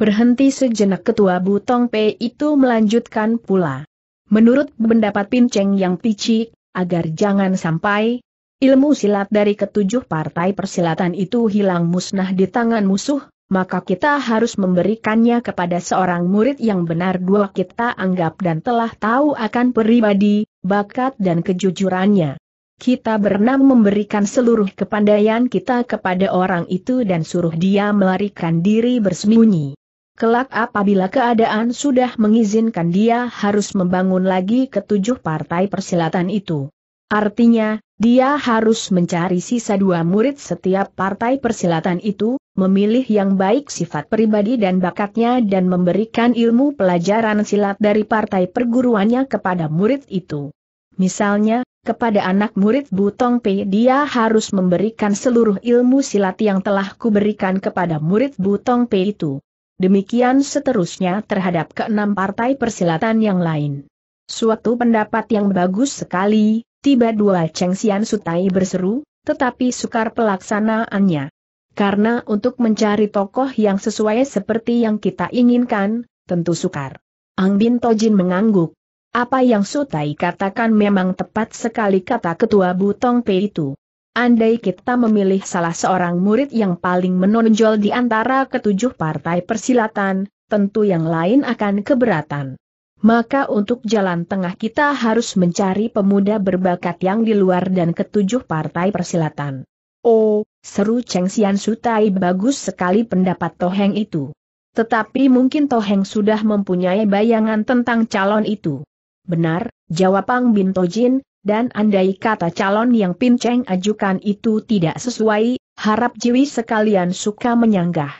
S1: Berhenti sejenak ketua Butong Pei itu melanjutkan pula. Menurut pendapat Pinceng yang picik, agar jangan sampai ilmu silat dari ketujuh partai persilatan itu hilang musnah di tangan musuh, maka kita harus memberikannya kepada seorang murid yang benar dua kita anggap dan telah tahu akan pribadi, bakat dan kejujurannya. Kita bernam memberikan seluruh kepandaian kita kepada orang itu dan suruh dia melarikan diri bersembunyi. Kelak apabila keadaan sudah mengizinkan dia harus membangun lagi ketujuh partai persilatan itu. Artinya, dia harus mencari sisa dua murid setiap partai persilatan itu, memilih yang baik sifat pribadi dan bakatnya dan memberikan ilmu pelajaran silat dari partai perguruannya kepada murid itu. Misalnya, kepada anak murid Butong P dia harus memberikan seluruh ilmu silat yang telah kuberikan kepada murid Butong P itu. Demikian seterusnya terhadap keenam partai persilatan yang lain. Suatu pendapat yang bagus sekali, tiba dua Cheng Xian Sutai berseru, tetapi sukar pelaksanaannya. Karena untuk mencari tokoh yang sesuai seperti yang kita inginkan, tentu sukar. Ang Bin Tojin mengangguk. Apa yang Sutai katakan memang tepat sekali kata ketua Butong Pei itu. Andai kita memilih salah seorang murid yang paling menonjol di antara ketujuh partai persilatan, tentu yang lain akan keberatan. Maka untuk jalan tengah kita harus mencari pemuda berbakat yang di luar dan ketujuh partai persilatan. Oh, seru Cheng Xian Sutai bagus sekali pendapat Toheng itu. Tetapi mungkin Toheng sudah mempunyai bayangan tentang calon itu. Benar, jawab Pang Bintojin. Dan andai kata calon yang Pinceng ajukan itu tidak sesuai, harap jiwi sekalian suka menyanggah.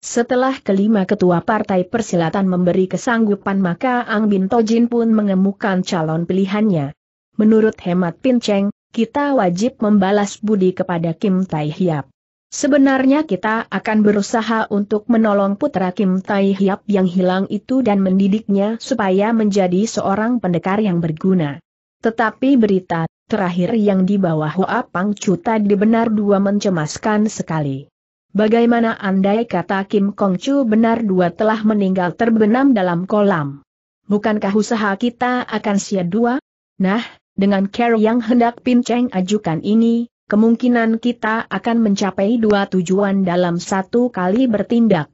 S1: Setelah kelima ketua partai persilatan memberi kesanggupan maka Ang Bin Tojin pun mengemukan calon pilihannya. Menurut hemat Pinceng, kita wajib membalas budi kepada Kim Tai Hiap. Sebenarnya kita akan berusaha untuk menolong putra Kim Tai Hiap yang hilang itu dan mendidiknya supaya menjadi seorang pendekar yang berguna. Tetapi berita terakhir yang dibawa Hoa Pang Chu tadi benar dua mencemaskan sekali. Bagaimana andai kata Kim Kong Chu benar dua telah meninggal terbenam dalam kolam? Bukankah usaha kita akan sia dua? Nah, dengan care yang hendak Pinceng ajukan ini, kemungkinan kita akan mencapai dua tujuan dalam satu kali bertindak.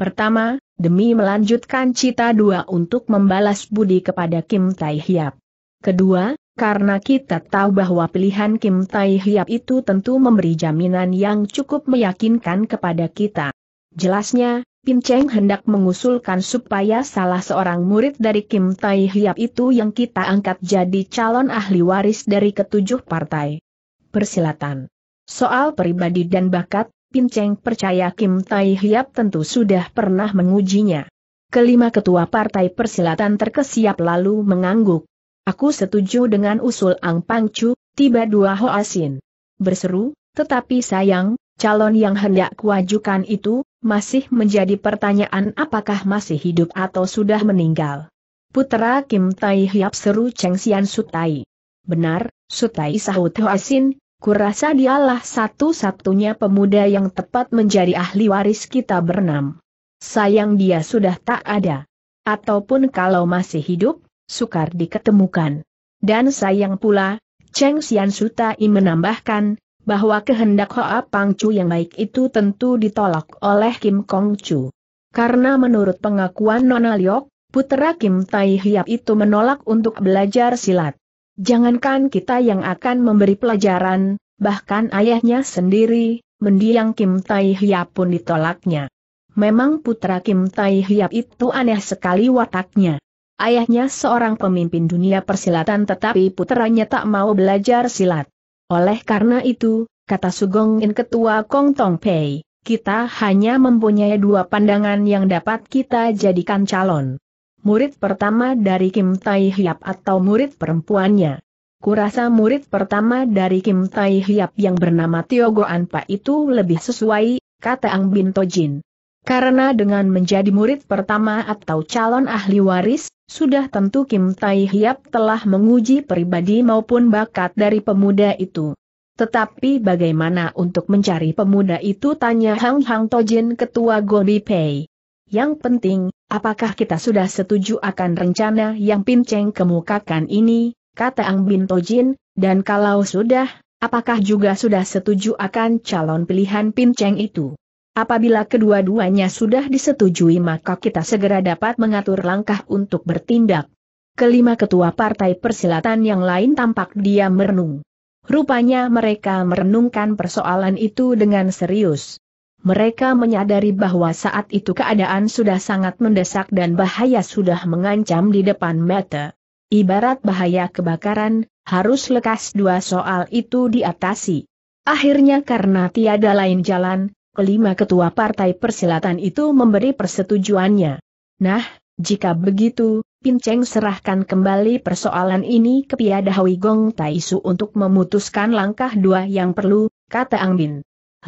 S1: Pertama, demi melanjutkan cita dua untuk membalas budi kepada Kim Tai Hiap. Kedua, karena kita tahu bahwa pilihan Kim Tai Hiap itu tentu memberi jaminan yang cukup meyakinkan kepada kita. Jelasnya, Pin Cheng hendak mengusulkan supaya salah seorang murid dari Kim Tai Hiap itu yang kita angkat jadi calon ahli waris dari ketujuh partai. Persilatan. Soal pribadi dan bakat, Pin Cheng percaya Kim Tai Hiap tentu sudah pernah mengujinya. Kelima ketua partai persilatan terkesiap lalu mengangguk. Aku setuju dengan usul Ang Pangcu, tiba dua Hoasin. Berseru, tetapi sayang, calon yang hendak kuajukan itu, masih menjadi pertanyaan apakah masih hidup atau sudah meninggal. Putra Kim Tai Hiap seru Cheng Xian Sutai. Benar, Sutai sahut Hoasin, kurasa dialah satu-satunya pemuda yang tepat menjadi ahli waris kita bernam. Sayang dia sudah tak ada. Ataupun kalau masih hidup, sukar diketemukan. Dan sayang pula, Cheng Xian Sutai menambahkan, bahwa kehendak Hoa Pang Chu yang baik itu tentu ditolak oleh Kim Kong Chu. Karena menurut pengakuan Nona Liok, putera Kim Tai Hiap itu menolak untuk belajar silat. Jangankan kita yang akan memberi pelajaran, bahkan ayahnya sendiri, mendiang Kim Tai Hiap pun ditolaknya. Memang putra Kim Tai Hiap itu aneh sekali wataknya. Ayahnya seorang pemimpin dunia persilatan tetapi puteranya tak mau belajar silat. Oleh karena itu, kata Sugong In Ketua Kong Tong Pei, kita hanya mempunyai dua pandangan yang dapat kita jadikan calon. Murid pertama dari Kim Tai Hiap atau murid perempuannya. Kurasa murid pertama dari Kim Tai Hiap yang bernama Tio Goan itu lebih sesuai, kata Ang Bin Tojin. Karena dengan menjadi murid pertama atau calon ahli waris, sudah tentu Kim Tai Hiap telah menguji pribadi maupun bakat dari pemuda itu. Tetapi bagaimana untuk mencari pemuda itu tanya Hang Hang Tojin ketua Gobi Pei. Yang penting, apakah kita sudah setuju akan rencana yang Pin kemukakan ini, kata Ang Bin Tojin, dan kalau sudah, apakah juga sudah setuju akan calon pilihan Pin itu? Apabila kedua-duanya sudah disetujui maka kita segera dapat mengatur langkah untuk bertindak. Kelima ketua partai persilatan yang lain tampak dia merenung. Rupanya mereka merenungkan persoalan itu dengan serius. Mereka menyadari bahwa saat itu keadaan sudah sangat mendesak dan bahaya sudah mengancam di depan mata. Ibarat bahaya kebakaran, harus lekas dua soal itu diatasi. Akhirnya karena tiada lain jalan, kelima ketua partai persilatan itu memberi persetujuannya. Nah, jika begitu, Pinceng serahkan kembali persoalan ini ke Piada Hui Gong Taisu untuk memutuskan langkah dua yang perlu, kata Ang Bin.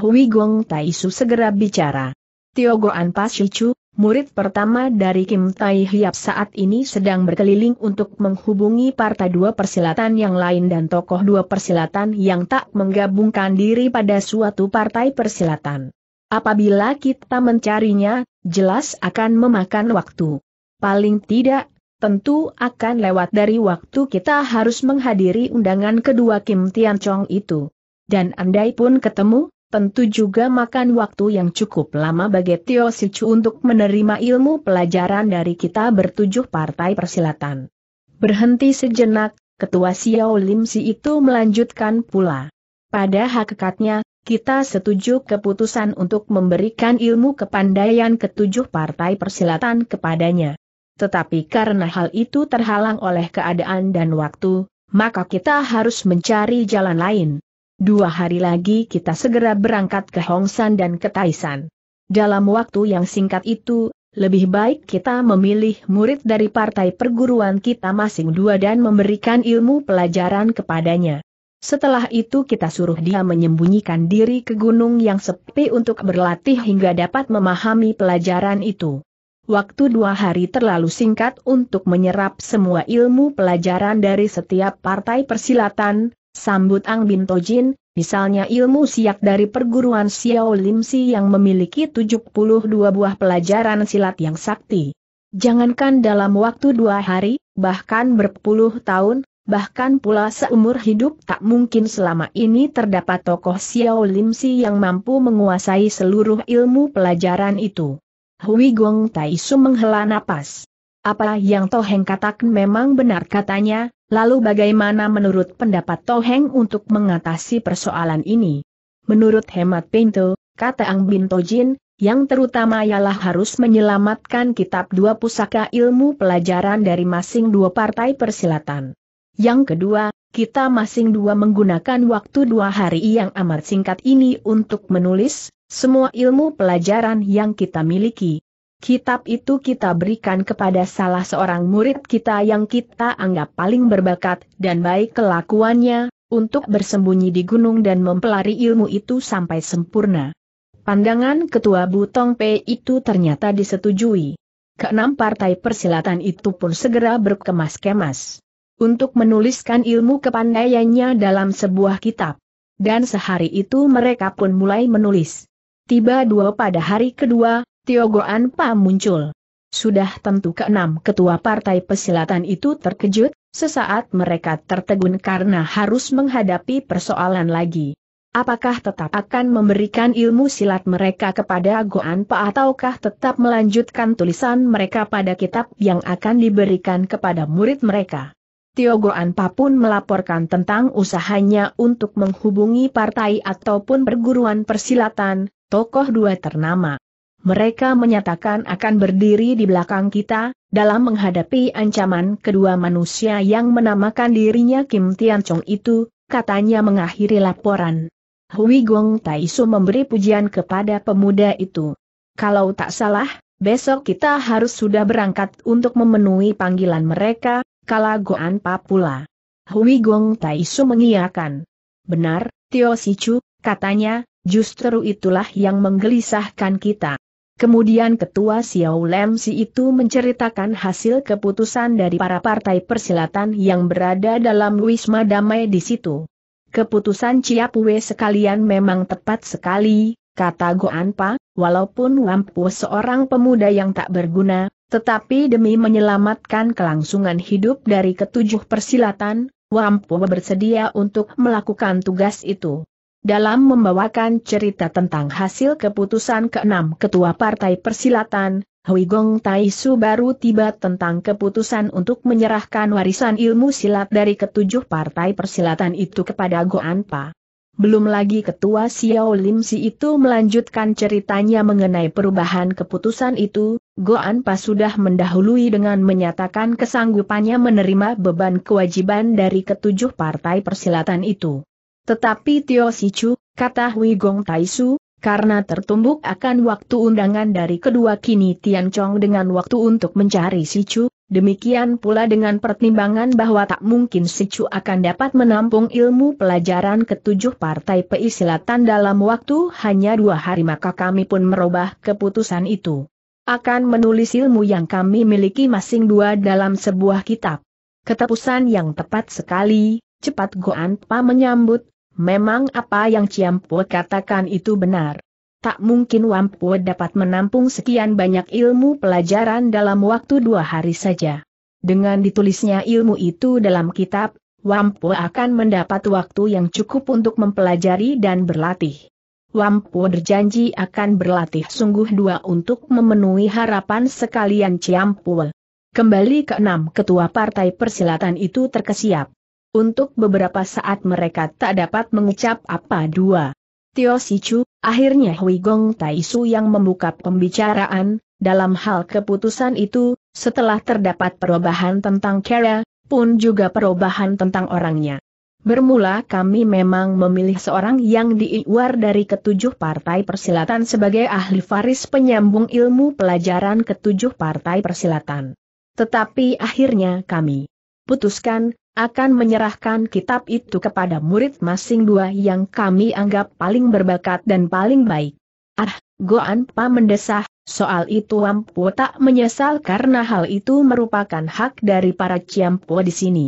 S1: Hui Gong Taisu segera bicara. Tiogoan Pasicu, Murid pertama dari Kim Tai Hiap saat ini sedang berkeliling untuk menghubungi partai dua persilatan yang lain dan tokoh dua persilatan yang tak menggabungkan diri pada suatu partai persilatan. Apabila kita mencarinya, jelas akan memakan waktu. Paling tidak, tentu akan lewat dari waktu kita harus menghadiri undangan kedua Kim Tian Chong itu. Dan andai pun ketemu, tentu juga makan waktu yang cukup lama bagi Tio Sichu untuk menerima ilmu pelajaran dari kita bertujuh partai persilatan. Berhenti sejenak, ketua Xiao Lim Si itu melanjutkan pula. Pada hakikatnya, kita setuju keputusan untuk memberikan ilmu kepandaian ketujuh partai persilatan kepadanya. Tetapi karena hal itu terhalang oleh keadaan dan waktu, maka kita harus mencari jalan lain. Dua hari lagi kita segera berangkat ke Hongsan dan ke Taisan. Dalam waktu yang singkat itu, lebih baik kita memilih murid dari partai perguruan kita masing dua dan memberikan ilmu pelajaran kepadanya. Setelah itu kita suruh dia menyembunyikan diri ke gunung yang sepi untuk berlatih hingga dapat memahami pelajaran itu. Waktu dua hari terlalu singkat untuk menyerap semua ilmu pelajaran dari setiap partai persilatan, Sambut Ang Bin Tojin, misalnya ilmu siak dari perguruan Xiao Lim Si yang memiliki 72 buah pelajaran silat yang sakti. Jangankan dalam waktu dua hari, bahkan berpuluh tahun, bahkan pula seumur hidup tak mungkin selama ini terdapat tokoh Xiao Lim Si yang mampu menguasai seluruh ilmu pelajaran itu. Hui Gong Tai Su menghela napas. Apa yang Toheng katakan memang benar katanya, Lalu bagaimana menurut pendapat Toheng untuk mengatasi persoalan ini? Menurut hemat Pinto, kata Ang Binto Jin, yang terutama ialah harus menyelamatkan kitab dua pusaka ilmu pelajaran dari masing dua partai persilatan. Yang kedua, kita masing dua menggunakan waktu dua hari yang amat singkat ini untuk menulis semua ilmu pelajaran yang kita miliki, Kitab itu kita berikan kepada salah seorang murid kita yang kita anggap paling berbakat dan baik kelakuannya, untuk bersembunyi di gunung dan mempelari ilmu itu sampai sempurna. Pandangan Ketua Butong P itu ternyata disetujui. Keenam partai persilatan itu pun segera berkemas-kemas untuk menuliskan ilmu kepandaiannya dalam sebuah kitab. Dan sehari itu mereka pun mulai menulis. Tiba dua pada hari kedua, Tiogoan Pa muncul. Sudah tentu keenam ketua partai pesilatan itu terkejut, sesaat mereka tertegun karena harus menghadapi persoalan lagi. Apakah tetap akan memberikan ilmu silat mereka kepada Goan Pa ataukah tetap melanjutkan tulisan mereka pada kitab yang akan diberikan kepada murid mereka? Tio Goan Pa pun melaporkan tentang usahanya untuk menghubungi partai ataupun perguruan persilatan, tokoh dua ternama. Mereka menyatakan akan berdiri di belakang kita, dalam menghadapi ancaman kedua manusia yang menamakan dirinya Kim Tian Chong itu, katanya mengakhiri laporan. Hui Gong Taisu memberi pujian kepada pemuda itu. Kalau tak salah, besok kita harus sudah berangkat untuk memenuhi panggilan mereka, kala Goan Papula. Hui Gong Taisu mengiakan. Benar, Tio Sichu, katanya, justru itulah yang menggelisahkan kita. Kemudian Ketua Xiao Lem Si itu menceritakan hasil keputusan dari para partai persilatan yang berada dalam Wisma Damai di situ. Keputusan Wei sekalian memang tepat sekali, kata Goanpa, walaupun Wampu seorang pemuda yang tak berguna, tetapi demi menyelamatkan kelangsungan hidup dari ketujuh persilatan, Wampu bersedia untuk melakukan tugas itu dalam membawakan cerita tentang hasil keputusan keenam ketua Partai Persilatan, Hui Gong Tai baru tiba tentang keputusan untuk menyerahkan warisan ilmu silat dari ketujuh partai persilatan itu kepada Goanpa. Pa. Belum lagi ketua Xiao Lim Si itu melanjutkan ceritanya mengenai perubahan keputusan itu, Goanpa Pa sudah mendahului dengan menyatakan kesanggupannya menerima beban kewajiban dari ketujuh partai persilatan itu. Tetapi Tio Sichu, kata Hui Gong Taisu, karena tertumbuk akan waktu undangan dari kedua kini Tian Chong dengan waktu untuk mencari Sichu, demikian pula dengan pertimbangan bahwa tak mungkin Sichu akan dapat menampung ilmu pelajaran ketujuh partai peisilatan dalam waktu hanya dua hari maka kami pun merubah keputusan itu. Akan menulis ilmu yang kami miliki masing dua dalam sebuah kitab. Ketepusan yang tepat sekali, cepat Goan Pa menyambut Memang apa yang Ciampo katakan itu benar. Tak mungkin Wampo dapat menampung sekian banyak ilmu pelajaran dalam waktu dua hari saja. Dengan ditulisnya ilmu itu dalam kitab, Wampo akan mendapat waktu yang cukup untuk mempelajari dan berlatih. Wampo berjanji akan berlatih sungguh dua untuk memenuhi harapan sekalian Ciampul. Kembali ke enam ketua partai persilatan itu terkesiap. Untuk beberapa saat mereka tak dapat mengucap apa dua. Tio Sichu, akhirnya Hui Gong Taisu yang membuka pembicaraan, dalam hal keputusan itu, setelah terdapat perubahan tentang Kara, pun juga perubahan tentang orangnya. Bermula kami memang memilih seorang yang diiwar dari ketujuh partai persilatan sebagai ahli faris penyambung ilmu pelajaran ketujuh partai persilatan. Tetapi akhirnya kami putuskan akan menyerahkan kitab itu kepada murid masing dua yang kami anggap paling berbakat dan paling baik. Ah, Goan Pa mendesah, soal itu Ampu tak menyesal karena hal itu merupakan hak dari para Ciampu di sini.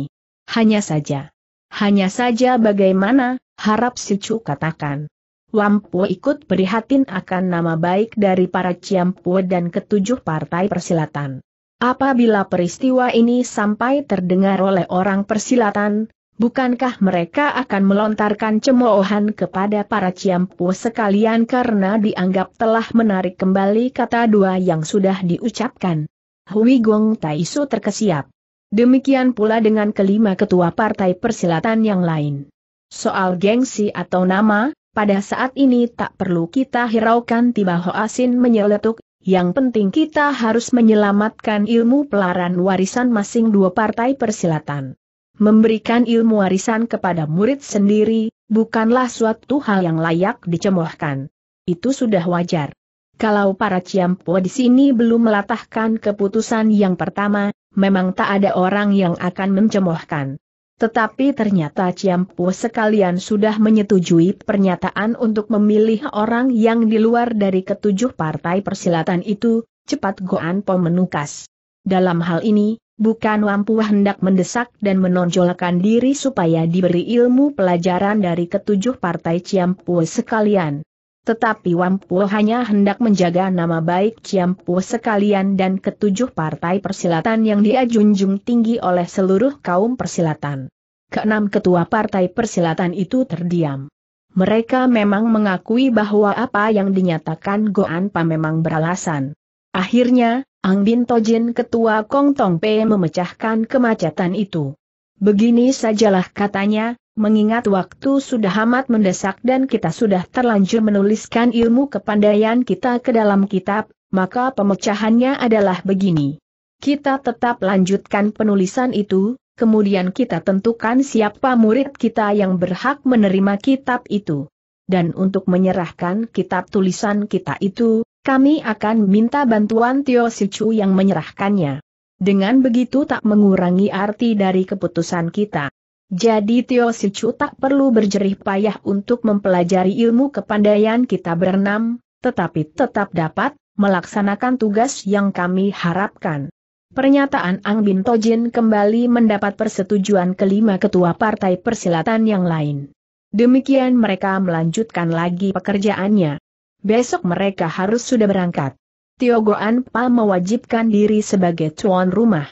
S1: Hanya saja. Hanya saja bagaimana, harap Cu katakan. Wampu ikut prihatin akan nama baik dari para Ciampu dan ketujuh partai persilatan. Apabila peristiwa ini sampai terdengar oleh orang persilatan, bukankah mereka akan melontarkan cemoohan kepada para ciampu sekalian karena dianggap telah menarik kembali kata dua yang sudah diucapkan? Hui Gong Taisu terkesiap. Demikian pula dengan kelima ketua partai persilatan yang lain. Soal gengsi atau nama, pada saat ini tak perlu kita hiraukan tiba Hoasin menyeletuk, yang penting kita harus menyelamatkan ilmu pelaran warisan masing dua partai persilatan. Memberikan ilmu warisan kepada murid sendiri, bukanlah suatu hal yang layak dicemohkan. Itu sudah wajar. Kalau para ciampu di sini belum melatahkan keputusan yang pertama, memang tak ada orang yang akan mencemohkan. Tetapi ternyata Ciampu sekalian sudah menyetujui pernyataan untuk memilih orang yang di luar dari ketujuh partai persilatan itu, cepat Goan Po menukas. Dalam hal ini, bukan Wampu hendak mendesak dan menonjolkan diri supaya diberi ilmu pelajaran dari ketujuh partai Ciampu sekalian. Tetapi Wampu hanya hendak menjaga nama baik Ciampu sekalian dan ketujuh partai persilatan yang dia junjung tinggi oleh seluruh kaum persilatan. Keenam ketua partai persilatan itu terdiam. Mereka memang mengakui bahwa apa yang dinyatakan Goanpa memang beralasan. Akhirnya, Ang Bin Tojin ketua Kong Tong Pe memecahkan kemacetan itu. Begini sajalah katanya, mengingat waktu sudah amat mendesak dan kita sudah terlanjur menuliskan ilmu kepandaian kita ke dalam kitab, maka pemecahannya adalah begini. Kita tetap lanjutkan penulisan itu, kemudian kita tentukan siapa murid kita yang berhak menerima kitab itu. Dan untuk menyerahkan kitab tulisan kita itu, kami akan minta bantuan Tio Sicu yang menyerahkannya. Dengan begitu tak mengurangi arti dari keputusan kita. Jadi Tio Sicu tak perlu berjerih payah untuk mempelajari ilmu kepandaian kita berenam, tetapi tetap dapat melaksanakan tugas yang kami harapkan. Pernyataan Ang Bin Tojin kembali mendapat persetujuan kelima ketua partai persilatan yang lain. Demikian mereka melanjutkan lagi pekerjaannya. Besok mereka harus sudah berangkat. Tio Goan Pa mewajibkan diri sebagai tuan rumah.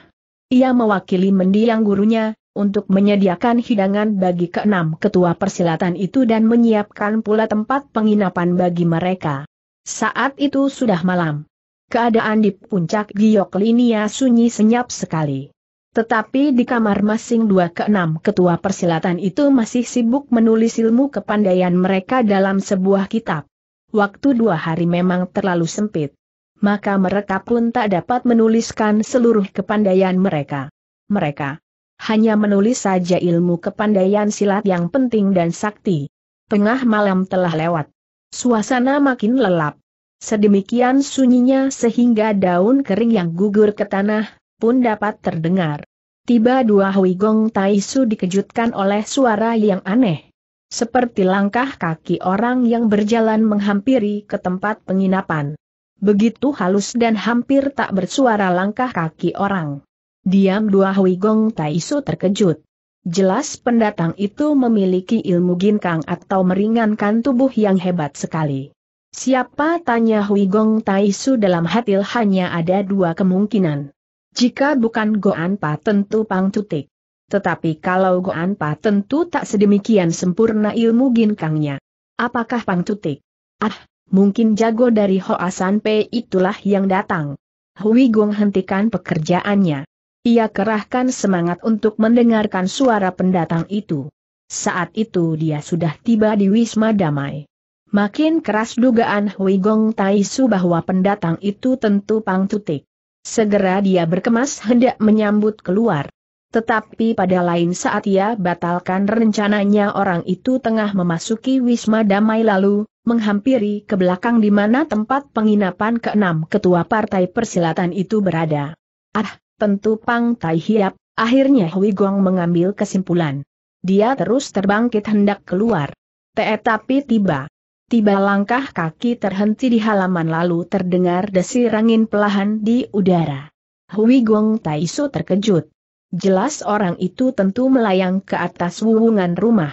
S1: Ia mewakili mendiang gurunya, untuk menyediakan hidangan bagi keenam ketua persilatan itu dan menyiapkan pula tempat penginapan bagi mereka. Saat itu sudah malam. Keadaan di puncak Giok Linia sunyi senyap sekali. Tetapi di kamar masing dua keenam ketua persilatan itu masih sibuk menulis ilmu kepandaian mereka dalam sebuah kitab. Waktu dua hari memang terlalu sempit. Maka mereka pun tak dapat menuliskan seluruh kepandaian mereka. Mereka hanya menulis saja ilmu kepandaian silat yang penting dan sakti. Tengah malam telah lewat. Suasana makin lelap. Sedemikian sunyinya sehingga daun kering yang gugur ke tanah, pun dapat terdengar. Tiba dua hui tai Taisu dikejutkan oleh suara yang aneh. Seperti langkah kaki orang yang berjalan menghampiri ke tempat penginapan. Begitu halus dan hampir tak bersuara langkah kaki orang. Diam dua Hui Gong Taisu terkejut. Jelas pendatang itu memiliki ilmu ginkang atau meringankan tubuh yang hebat sekali. Siapa tanya Hui Gong Taisu dalam hati hanya ada dua kemungkinan. Jika bukan Goan Pa tentu Pang Tutik. Tetapi kalau Goan Pa tentu tak sedemikian sempurna ilmu ginkangnya. Apakah Pang Tutik? Ah, mungkin jago dari San Pei itulah yang datang. Hui Gong hentikan pekerjaannya. Ia kerahkan semangat untuk mendengarkan suara pendatang itu. Saat itu dia sudah tiba di Wisma Damai. Makin keras dugaan Hui Gong Tai Su bahwa pendatang itu tentu Pang Tutik. Segera dia berkemas hendak menyambut keluar. Tetapi pada lain saat ia batalkan rencananya orang itu tengah memasuki Wisma Damai lalu, menghampiri ke belakang di mana tempat penginapan keenam ketua partai persilatan itu berada. Ah, Tentu Pang Tai Hiap, akhirnya Hui Gong mengambil kesimpulan. Dia terus terbangkit hendak keluar. Tetapi tiba. Tiba langkah kaki terhenti di halaman lalu terdengar desir angin pelahan di udara. Hui Gong Su terkejut. Jelas orang itu tentu melayang ke atas wuwungan rumah.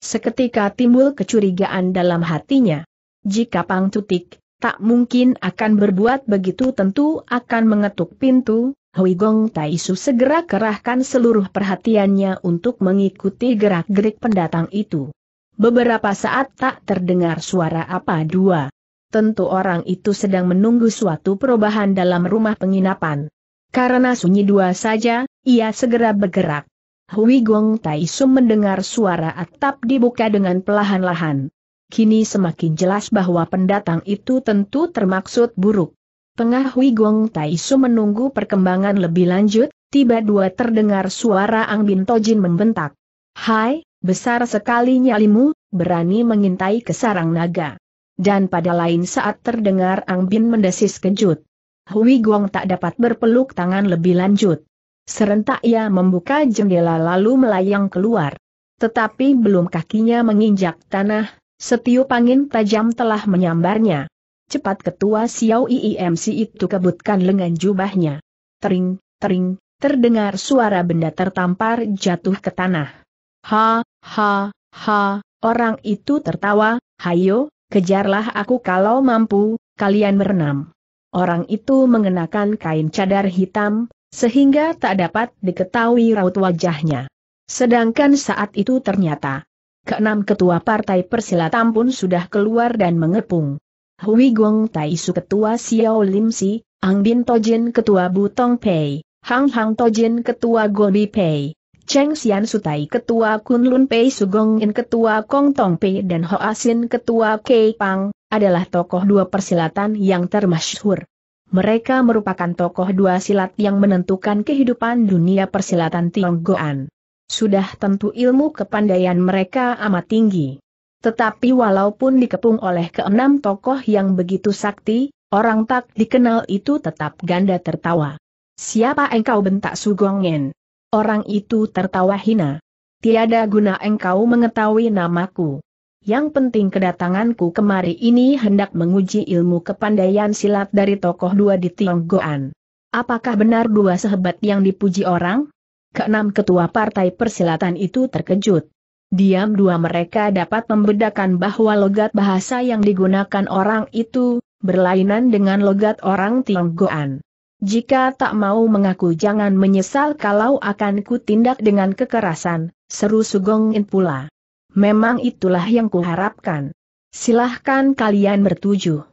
S1: Seketika timbul kecurigaan dalam hatinya. Jika Pang Tutik, tak mungkin akan berbuat begitu tentu akan mengetuk pintu, Hui Gong Taisu segera kerahkan seluruh perhatiannya untuk mengikuti gerak-gerik pendatang itu. Beberapa saat tak terdengar suara apa dua. Tentu orang itu sedang menunggu suatu perubahan dalam rumah penginapan. Karena sunyi dua saja, ia segera bergerak. Hui Gong Taisu mendengar suara atap dibuka dengan pelahan lahan Kini semakin jelas bahwa pendatang itu tentu termaksud buruk. Tengah Hui Gong Tai Su menunggu perkembangan lebih lanjut, tiba dua terdengar suara Ang Bin Tojin membentak. Hai, besar sekali nyalimu, berani mengintai ke sarang naga. Dan pada lain saat terdengar Ang Bin mendesis kejut. Hui Gong tak dapat berpeluk tangan lebih lanjut. Serentak ia membuka jendela lalu melayang keluar. Tetapi belum kakinya menginjak tanah, setiup angin tajam telah menyambarnya. Cepat ketua Xiao IIMC itu kebutkan lengan jubahnya. Tering, tering, terdengar suara benda tertampar jatuh ke tanah. Ha, ha, ha, orang itu tertawa, hayo, kejarlah aku kalau mampu, kalian berenam. Orang itu mengenakan kain cadar hitam, sehingga tak dapat diketahui raut wajahnya. Sedangkan saat itu ternyata, keenam ketua partai persilatan pun sudah keluar dan mengepung. Hui Gong Tai Su Ketua Xiao Lim Si, Ang Bin Tojin Ketua Butong Pei, Hang Hang Tojin Ketua Gobi Pei, Cheng Xian Sutai Ketua Kunlun Pei Su Gong In Ketua Kong Tong Pei dan Ho Asin Ketua Kei Pang, adalah tokoh dua persilatan yang termasyhur. Mereka merupakan tokoh dua silat yang menentukan kehidupan dunia persilatan Tionggoan. Sudah tentu ilmu kepandaian mereka amat tinggi. Tetapi walaupun dikepung oleh keenam tokoh yang begitu sakti, orang tak dikenal itu tetap ganda tertawa. Siapa engkau bentak Sugongen? Orang itu tertawa hina. Tiada guna engkau mengetahui namaku. Yang penting kedatanganku kemari ini hendak menguji ilmu kepandaian silat dari tokoh dua di Tionggoan. Apakah benar dua sahabat yang dipuji orang? Keenam ketua partai persilatan itu terkejut. Diam dua mereka dapat membedakan bahwa logat bahasa yang digunakan orang itu, berlainan dengan logat orang Tionggoan. Jika tak mau mengaku jangan menyesal kalau akan tindak dengan kekerasan, seru Sugongin pula. Memang itulah yang kuharapkan. Silahkan kalian bertuju.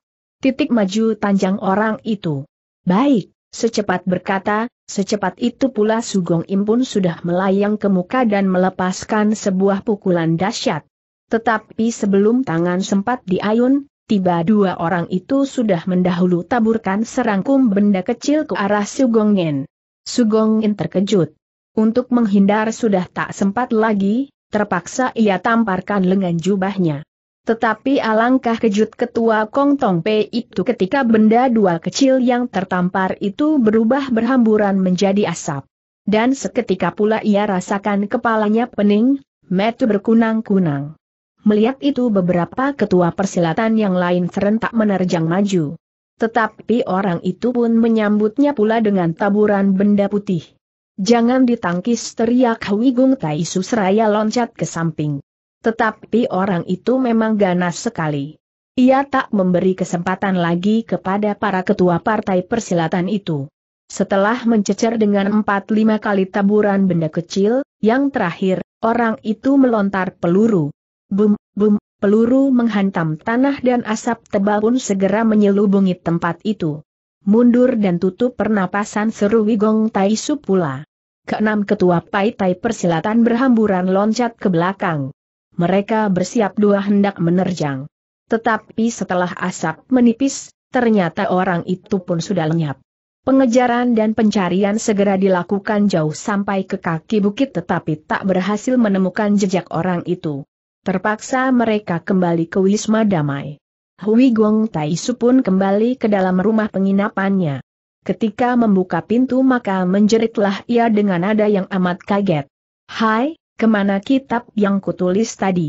S1: Titik maju tanjang orang itu. Baik. Secepat berkata, secepat itu pula Sugong Impun sudah melayang ke muka dan melepaskan sebuah pukulan dahsyat. Tetapi sebelum tangan sempat diayun, tiba dua orang itu sudah mendahulu taburkan serangkum benda kecil ke arah Sugong Sugong Sugongin terkejut. Untuk menghindar sudah tak sempat lagi, terpaksa ia tamparkan lengan jubahnya. Tetapi alangkah kejut ketua Kong Tong Pei itu ketika benda dua kecil yang tertampar itu berubah berhamburan menjadi asap. Dan seketika pula ia rasakan kepalanya pening, metu berkunang-kunang. Melihat itu beberapa ketua persilatan yang lain serentak menerjang maju. Tetapi orang itu pun menyambutnya pula dengan taburan benda putih. Jangan ditangkis teriak Wigung Tai Seraya loncat ke samping. Tetapi orang itu memang ganas sekali. Ia tak memberi kesempatan lagi kepada para ketua partai persilatan itu. Setelah mencecer dengan empat lima kali taburan benda kecil, yang terakhir, orang itu melontar peluru. Bum, bum, peluru menghantam tanah dan asap tebal pun segera menyelubungi tempat itu. Mundur dan tutup pernapasan seru Wigong Taisu pula. Keenam ketua Pai partai persilatan berhamburan loncat ke belakang mereka bersiap dua hendak menerjang. Tetapi setelah asap menipis, ternyata orang itu pun sudah lenyap. Pengejaran dan pencarian segera dilakukan jauh sampai ke kaki bukit tetapi tak berhasil menemukan jejak orang itu. Terpaksa mereka kembali ke Wisma Damai. Hui Gong Taisu pun kembali ke dalam rumah penginapannya. Ketika membuka pintu maka menjeritlah ia dengan nada yang amat kaget. Hai, Kemana kitab yang kutulis tadi?